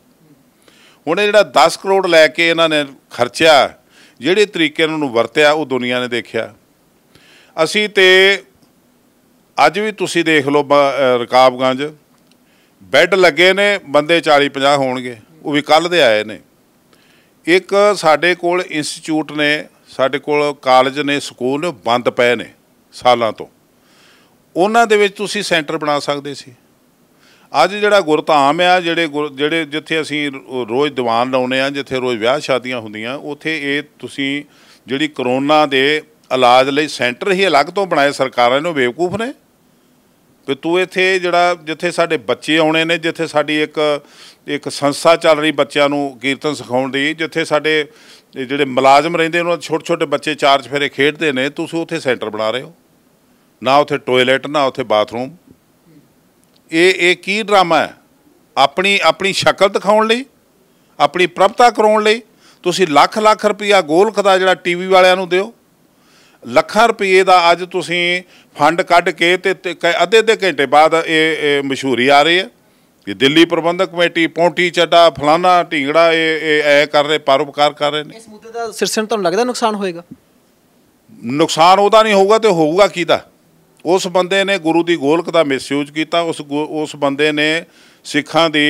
ਹੁਣ ਇਹ ਜਿਹੜਾ 10 ਕਰੋੜ ਲੈ ਕੇ ਇਹਨਾਂ ਨੇ ਖਰਚਿਆ ਜਿਹੜੇ ਤਰੀਕੇ ਇਹਨਾਂ ਨੂੰ ਵਰਤਿਆ ਉਹ ਦੁਨੀਆ ਨੇ ਦੇਖਿਆ ਅਸੀਂ ਤੇ ਅੱਜ ਵੀ ਤੁਸੀਂ ਦੇਖ ਲਓ ਰਕਾਬਗੰਜ ਬੈੱਡ ਲੱਗੇ ਨੇ ਬੰਦੇ 40 50 ਹੋਣਗੇ ਉਹ ਵੀ ਕੱਲ ਦੇ ਆਏ ਨੇ ਇੱਕ ਸਾਡੇ ਕੋਲ ਇੰਸਟੀਚਿਊਟ ਨੇ ਸਾਡੇ ਕੋਲ ਕਾਲਜ ਨੇ ਸਕੂਲ ਬੰਦ ਪਏ ਨੇ ਸਾਲਾਂ ਤੋਂ ਉਹਨਾਂ ਦੇ ਵਿੱਚ ਤੁਸੀਂ ਸੈਂਟਰ ਬਣਾ ਸਕਦੇ ਸੀ ਅੱਜ ਜਿਹੜਾ ਗੁਰਧਾਮ ਆ ਜਿਹੜੇ ਜਿਹੜੇ ਜਿੱਥੇ ਅਸੀਂ ਰੋਜ਼ ਦੀਵਾਨ ਲਾਉਨੇ ਆ ਜਿੱਥੇ ਰੋਜ਼ ਵਿਆਹ ਸ਼ਾਦੀਆਂ ਹੁੰਦੀਆਂ ਉੱਥੇ ਇਹ ਤੁਸੀਂ ਜਿਹੜੀ ਕਰੋਨਾ ਦੇ ਇਲਾਜ ਲਈ ਸੈਂਟਰ ਹੀ ਅਲੱਗ ਤੋਂ ਬਣਾਏ ਸਰਕਾਰਾਂ ਨੇ ਬੇਵਕੂਫ ਨੇ ਵੀ ਤੂੰ ਇੱਥੇ ਜਿਹੜਾ ਜਿੱਥੇ ਸਾਡੇ ਬੱਚੇ ਆਉਣੇ ਨੇ ਜਿੱਥੇ ਸਾਡੀ ਇੱਕ ਇੱਕ ਸੰਸਥਾ ਚੱਲ ਰਹੀ ਬੱਚਿਆਂ ਨੂੰ ਕੀਰਤਨ ਸਿਖਾਉਣ ਦੀ ਜਿੱਥੇ ਸਾਡੇ ਜਿਹੜੇ ਮੁਲਾਜ਼ਮ ਰਹਿੰਦੇ ਉਹਨਾਂ ਛੋਟੇ ਛੋਟੇ ਬੱਚੇ ਚਾਰਜ ਫੇਰੇ ਖੇਡਦੇ ਨੇ ਤੁਸੀਂ ਉੱਥੇ ਸੈਂਟਰ ਬਣਾ ਰਹੇ ਹੋ ਨਾ ਉੱਥੇ ਟਾਇਲਟ ਨਾ ਉੱਥੇ ਬਾਥਰੂਮ ਇਹ ਇਹ ਕੀ ਡਰਾਮਾ ਹੈ ਆਪਣੀ ਆਪਣੀ ਸ਼ਕਲ ਦਿਖਾਉਣ ਲਈ ਆਪਣੀ ਪ੍ਰਭਤਾ ਕਰਾਉਣ ਲਈ ਤੁਸੀਂ ਲੱਖ ਲੱਖ ਰੁਪਇਆ ਗੋਲਖ ਦਾ ਜਿਹੜਾ ਟੀਵੀ ਵਾਲਿਆਂ ਨੂੰ ਦਿਓ ਲੱਖਾਂ ਰੁਪਏ ਦਾ ਅੱਜ ਤੁਸੀਂ ਫੰਡ ਕੱਢ ਕੇ ਤੇ ਅੱਧੇ ਅੱਧੇ ਘੰਟੇ ਬਾਅਦ ਇਹ ਮਸ਼ਹੂਰੀ ਆ ਰਹੀ ਹੈ ਕਿ ਦਿੱਲੀ ਪ੍ਰਬੰਧਕ ਕਮੇਟੀ ਪੌਂਟੀ ਚੱਡਾ ਫਲਾਣਾ ਢੀਂਗੜਾ ਇਹ ਐ ਕਰ ਰਹੇ ਪਰਉਪਕਾਰ ਕਰ ਰਹੇ ਨੇ ਇਸ ਮੁੱਦੇ ਦਾ ਸਿਰਸਣ ਤੁਹਾਨੂੰ ਲੱਗਦਾ ਨੁਕਸਾਨ ਹੋਏਗਾ ਨੁਕਸਾਨ ਉਹਦਾ ਨਹੀਂ ਹੋਊਗਾ ਤੇ ਹੋਊਗਾ ਕਿਹਦਾ ਉਸ ਬੰਦੇ ਨੇ ਗੁਰੂ ਦੀ ਗੋਲਕ ਦਾ ਮਿਸਯੂਜ ਕੀਤਾ ਉਸ ਉਸ ਬੰਦੇ ਨੇ ਸਿੱਖਾਂ ਦੀ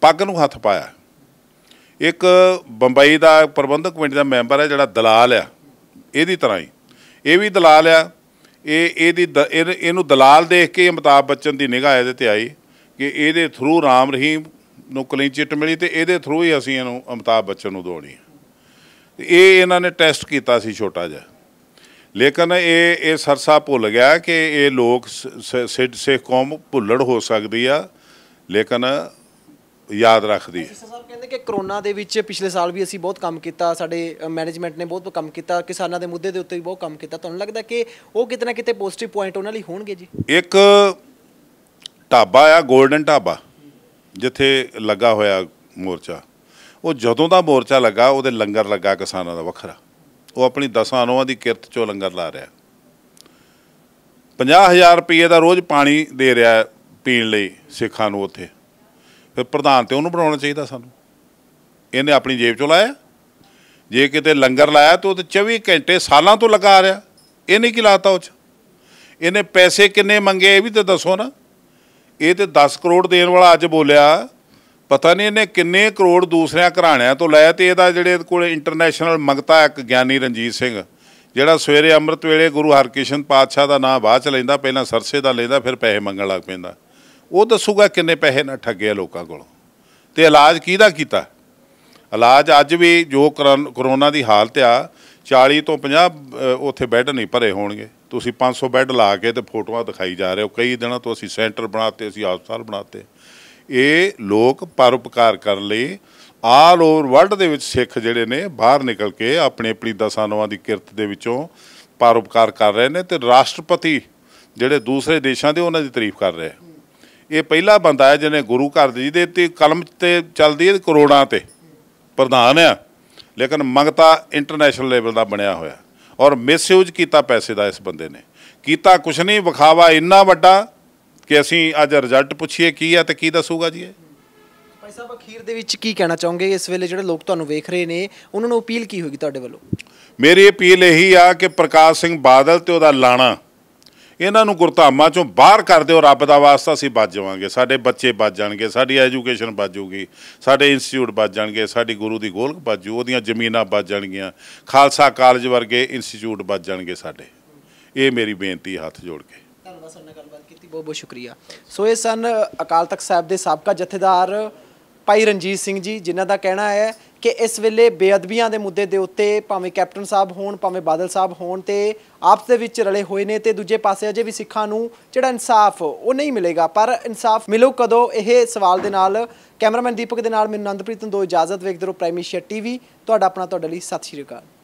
ਪੱਗ ਨੂੰ ਹੱਥ ਪਾਇਆ ਇੱਕ ਬੰਬਈ ਦਾ ਪ੍ਰਬੰਧਕ ਕਮੇਟੀ ਦਾ ਮੈਂਬਰ ਹੈ ਜਿਹੜਾ ਦਲਾਲ ਆ ਇਹਦੀ ਤਰ੍ਹਾਂ ਹੀ ਇਹ ਵੀ ਦਲਾਲ ਆ ਇਹ ਇਹਦੀ ਇਹਨੂੰ ਦਲਾਲ ਦੇਖ ਕੇ ਅਮਿਤਾਭ ਬੱਚਨ ਦੀ ਨਿਗਾਹ ਇਹਦੇ ਤੇ ਆਈ ਕਿ ਇਹਦੇ ਥਰੂ ਰਾਮ ਰਹੀਮ ਨੂੰ ਕਲੀਨ ਚਿੱਟ ਮਿਲੀ ਤੇ ਇਹਦੇ ਥਰੂ ਹੀ ਅਸੀਂ ਇਹਨੂੰ ਅਮਤਾਬ ਬੱਚਨ ਨੂੰ ਦੋਣੀ ਇਹ ਇਹਨਾਂ ਨੇ ਟੈਸਟ ਕੀਤਾ ਸੀ ਛੋਟਾ ਜਿਹਾ ਲੇਕਿਨ ਇਹ ਇਹ ਸਰਸਾ ਭੁੱਲ ਗਿਆ ਕਿ ਇਹ ਲੋਕ ਸਿੱਧ ਸਿੱਖ ਕੌਮ ਭੁੱਲੜ ਹੋ ਸਕਦੀ ਆ ਲੇਕਿਨ ਯਾਦ ਰੱਖਦੀ ਹੈ ਸਰ ਕਹਿੰਦੇ ਕਿ ਕਰੋਨਾ ਦੇ ਵਿੱਚ ਪਿਛਲੇ ਸਾਲ ਵੀ ਅਸੀਂ ਬਹੁਤ ਕੰਮ ਕੀਤਾ ਸਾਡੇ ਮੈਨੇਜਮੈਂਟ ਨੇ ਬਹੁਤ ਕੰਮ ਕੀਤਾ ਕਿਸਾਨਾਂ ਦੇ ਮੁੱਦੇ ਦੇ ਉੱਤੇ ਵੀ ਬਹੁਤ ਕੰਮ ਕੀਤਾ ਤੁਹਾਨੂੰ ਲੱਗਦਾ ਕਿ ਉਹ ਕਿਤਨਾ ਕਿਤੇ ਪੋਜ਼ਿਟਿਵ ਪੁਆਇੰਟ ਉਹਨਾਂ ਲਈ ਹੋਣਗੇ ਜੀ ਇੱਕ ਢਾਬਾ ਆ 골ਡਨ ਢਾਬਾ ਜਿੱਥੇ ਲੱਗਾ ਹੋਇਆ ਮੋਰਚਾ ਉਹ ਜਦੋਂ ਦਾ ਮੋਰਚਾ ਲੱਗਾ ਉਹਦੇ ਲੰਗਰ ਲੱਗਾ ਕਿਸਾਨਾਂ ਦਾ ਵੱਖਰਾ ਉਹ ਆਪਣੀ ਦਸਾਂ ਨੋਹਾਂ ਦੀ ਕਿਰਤ ਚੋਂ ਲੰਗਰ ਲਾ ਰਿਹਾ 50000 ਰੁਪਏ ਦਾ ਰੋਜ਼ ਪਾਣੀ ਦੇ ਰਿਹਾ ਪੀਣ ਲਈ ਸਿੱਖਾਂ ਨੂੰ ਉੱਥੇ ਫਿਰ ਪ੍ਰਧਾਨ ਤੇ ਉਹਨੂੰ ਬਣਾਉਣਾ ਚਾਹੀਦਾ ਸਾਨੂੰ ਇਹਨੇ ਆਪਣੀ ਜੇਬ ਚੋਂ ਲਾਇਆ ਜੇ ਕਿਤੇ ਲੰਗਰ ਲਾਇਆ ਤਾਂ ਉਹ ਤੇ 24 ਘੰਟੇ ਸਾਲਾਂ ਤੋਂ ਲਗਾ ਰਿਹਾ ਇਹਨੇ ਕੀ ਲਾਤਾ ਉਹ ਚ ਇਹਨੇ ਪੈਸੇ ਕਿੰਨੇ ਮੰਗੇ ਇਹ ਵੀ ਤੇ ਦੱਸੋ ਨਾ ਇਹ ਤੇ 10 ਕਰੋੜ ਦੇਣ ਵਾਲਾ ਅੱਜ ਬੋਲਿਆ ਪਤਾ ਨਹੀਂ ਇਹਨੇ ਕਿੰਨੇ ਕਰੋੜ ਦੂਸਰਿਆਂ ਘਰਾਣਿਆਂ ਤੋਂ ਲਏ ਤੇ ਇਹਦਾ ਜਿਹੜੇ ਕੋਲੇ ਇੰਟਰਨੈਸ਼ਨਲ ਮੰਗਤਾ ਇੱਕ ਗਿਆਨੀ ਰਣਜੀਤ ਸਿੰਘ ਜਿਹੜਾ ਸਵੇਰੇ ਅੰਮ੍ਰਿਤ ਵੇਲੇ ਗੁਰੂ ਹਰਕਿਸ਼ਨ ਪਾਤਸ਼ਾਹ ਦਾ ਨਾਮ ਬਾਅਦ ਚ ਲੈਂਦਾ ਪਹਿਲਾਂ ਸਰਸੇ ਦਾ ਲੈਂਦਾ ਫਿਰ ਪੈਸੇ ਮੰਗਣ ਲੱਗ ਪੈਂਦਾ ਉਹ ਦੱਸੂਗਾ ਕਿੰਨੇ ਪੈਸੇ ਨਾਲ ਠੱਗੇ ਆ ਲੋਕਾਂ ਕੋਲੋਂ ਤੇ ਇਲਾਜ ਕਿਹਦਾ ਕੀਤਾ ਇਲਾਜ ਅੱਜ ਵੀ ਜੋ ਕਰੋਨਾ ਦੀ ਹਾਲਤ ਆ 40 ਤੋਂ 50 ਉੱਥੇ ਬੈੱਡ ਨਹੀਂ ਭਰੇ ਹੋਣਗੇ ਤੁਸੀਂ 500 ਬੈੱਡ ਲਾ ਕੇ ਤੇ ਫੋਟੋਆਂ ਦਿਖਾਈ ਜਾ ਰਹੇ ਹੋ ਕਈ ਦਿਨਾਂ ਤੋਂ ਅਸੀਂ ਸੈਂਟਰ ਬਣਾਤੇ ਅਸੀਂ ਹਸਪਤਾਲ ਬਣਾਤੇ ਇਹ ਲੋਕ ਪਰਉਪਕਾਰ ਕਰਨ ਲਈ ਆਲ ਓਵਰ ਵਰਲਡ ਦੇ ਵਿੱਚ ਸਿੱਖ ਜਿਹੜੇ ਨੇ ਬਾਹਰ ਨਿਕਲ ਕੇ ਆਪਣੇ ਆਪਣੀ ਦਸਾਨਵਾਂ ਦੀ ਕਿਰਤ ਦੇ ਵਿੱਚੋਂ ਪਰਉਪਕਾਰ ਕਰ ਰਹੇ ਨੇ ਤੇ ਰਾਸ਼ਟਰਪਤੀ ਜਿਹੜੇ ਦੂਸਰੇ ਦੇਸ਼ਾਂ ਦੇ ਉਹਨਾਂ ਦੀ ਤਾਰੀਫ ਕਰ ਰਹੇ ਇਹ ਪਹਿਲਾ ਬੰਦਾ ਹੈ ਜਿਹਨੇ ਗੁਰੂ ਘਰ ਦੀ ਦੇ ਤੇ ਕਲਮ ਤੇ ਚੱਲਦੀ ਹੈ ਕਰੋੜਾਂ ਤੇ ਪ੍ਰਧਾਨ ਆ ਲੇਕਿਨ ਮੰਗਤਾ ਇੰਟਰਨੈਸ਼ਨਲ ਲੈਵਲ ਦਾ ਬਣਿਆ ਹੋਇਆ ਔਰ ਮਿਸਯੂਜ ਕੀਤਾ ਪੈਸੇ ਦਾ ਇਸ ਬੰਦੇ ਨੇ ਕੀਤਾ ਕੁਛ ਨਹੀਂ ਵਿਖਾਵਾ ਇੰਨਾ ਵੱਡਾ ਕਿ ਅਸੀਂ ਅੱਜ ਰਿਜ਼ਲਟ ਪੁੱਛੀਏ ਕੀ ਆ ਤੇ ਕੀ ਦੱਸੂਗਾ ਜੀ ਇਹ ਭਾਈ ਸਾਹਿਬ ਅਖੀਰ ਦੇ ਵਿੱਚ ਕੀ ਕਹਿਣਾ ਚਾਹੋਗੇ ਇਸ ਵੇਲੇ ਜਿਹੜੇ ਲੋਕ ਤੁਹਾਨੂੰ ਵੇਖ ਰਹੇ ਨੇ ਉਹਨਾਂ ਨੂੰ ਅਪੀਲ ਕੀ ਹੋਏਗੀ ਤੁਹਾਡੇ ਵੱਲੋਂ ਮੇਰੀ ਅਪੀਲ ਇਹੀ ਆ ਕਿ ਪ੍ਰਕਾਸ਼ ਸਿੰਘ ਬਾਦਲ ਤੇ ਉਹਦਾ ਲਾਣਾ ਇਹਨਾਂ ਨੂੰ ਗੁਰਧਾਮਾਂ ਚੋਂ ਬਾਹਰ ਕਰ ਦਿਓ ਰੱਬ ਦਾ ਵਾਸਤਾ ਅਸੀਂ ਬਚ ਜਾਵਾਂਗੇ ਸਾਡੇ ਬੱਚੇ ਬਚ ਜਾਣਗੇ ਸਾਡੀ ਐਜੂਕੇਸ਼ਨ ਬਚ ਸਾਡੇ ਇੰਸਟੀਚਿਊਟ ਬਚ ਜਾਣਗੇ ਸਾਡੀ ਗੁਰੂ ਦੀ ਗੋਲਕ ਬਚ ਜੂ ਉਹਦੀਆਂ ਜ਼ਮੀਨਾਂ ਬਚ ਜਾਣਗੀਆਂ ਖਾਲਸਾ ਕਾਲਜ ਵਰਗੇ ਇੰਸਟੀਚਿਊਟ ਬਚ ਜਾਣਗੇ ਸਾਡੇ ਇਹ ਮੇਰੀ ਬੇਨਤੀ ਹੱਥ ਜੋੜ ਕੇ ਧੰਨਵਾਦ ਸਰ ਨਾਲ ਗੱਲਬਾਤ ਕੀਤੀ ਬਹੁਤ ਬਹੁਤ ਸ਼ੁਕਰੀਆ ਸੋ ਇਹ ਸਨ ਅਕਾਲ ਤਖਤ ਸਾਹਿਬ ਦੇ ਸਾਬਕਾ ਜਥੇਦਾਰ ਭਾਈ ਰਣਜੀਤ ਸਿੰਘ ਜੀ ਜਿਨ੍ਹਾਂ ਦਾ ਕਹਿਣਾ ਹੈ ਕਿ ਇਸ ਵੇਲੇ ਬੇਅਦਬੀਆਂ ਦੇ ਮੁੱਦੇ ਦੇ ਉੱਤੇ ਭਾਵੇਂ ਕੈਪਟਨ ਸਾਹਿਬ ਹੋਣ ਭਾਵੇਂ ਬਾਦਲ ਸਾਹਿਬ ਹੋਣ ਤੇ ਆਪਸ ਦੇ ਵਿੱਚ ਰਲੇ ਹੋਏ ਨੇ ਤੇ ਦੂਜੇ ਪਾਸੇ ਅਜੇ ਵੀ ਸਿੱਖਾਂ ਨੂੰ ਜਿਹੜਾ ਇਨਸਾਫ ਉਹ ਨਹੀਂ ਮਿਲੇਗਾ ਪਰ ਇਨਸਾਫ ਮਿਲੂ ਕਦੋਂ ਇਹ ਸਵਾਲ ਦੇ ਨਾਲ ਕੈਮਰਾਮੈਨ ਦੀਪਕ ਦੇ ਨਾਲ ਮੈਨੂੰ ਨੰਦਪ੍ਰੀਤ ਨੂੰ ਦੋ ਇਜਾਜ਼ਤ ਵੇਖਦੇ ਰਹੋ ਪ੍ਰਾਈਮੀਸ਼ੀਆ ਟੀਵੀ ਤੁਹਾਡਾ ਆਪਣਾ ਤੁਹਾਡੇ ਲਈ ਸਤਿ ਸ਼੍ਰੀ ਅਕਾਲ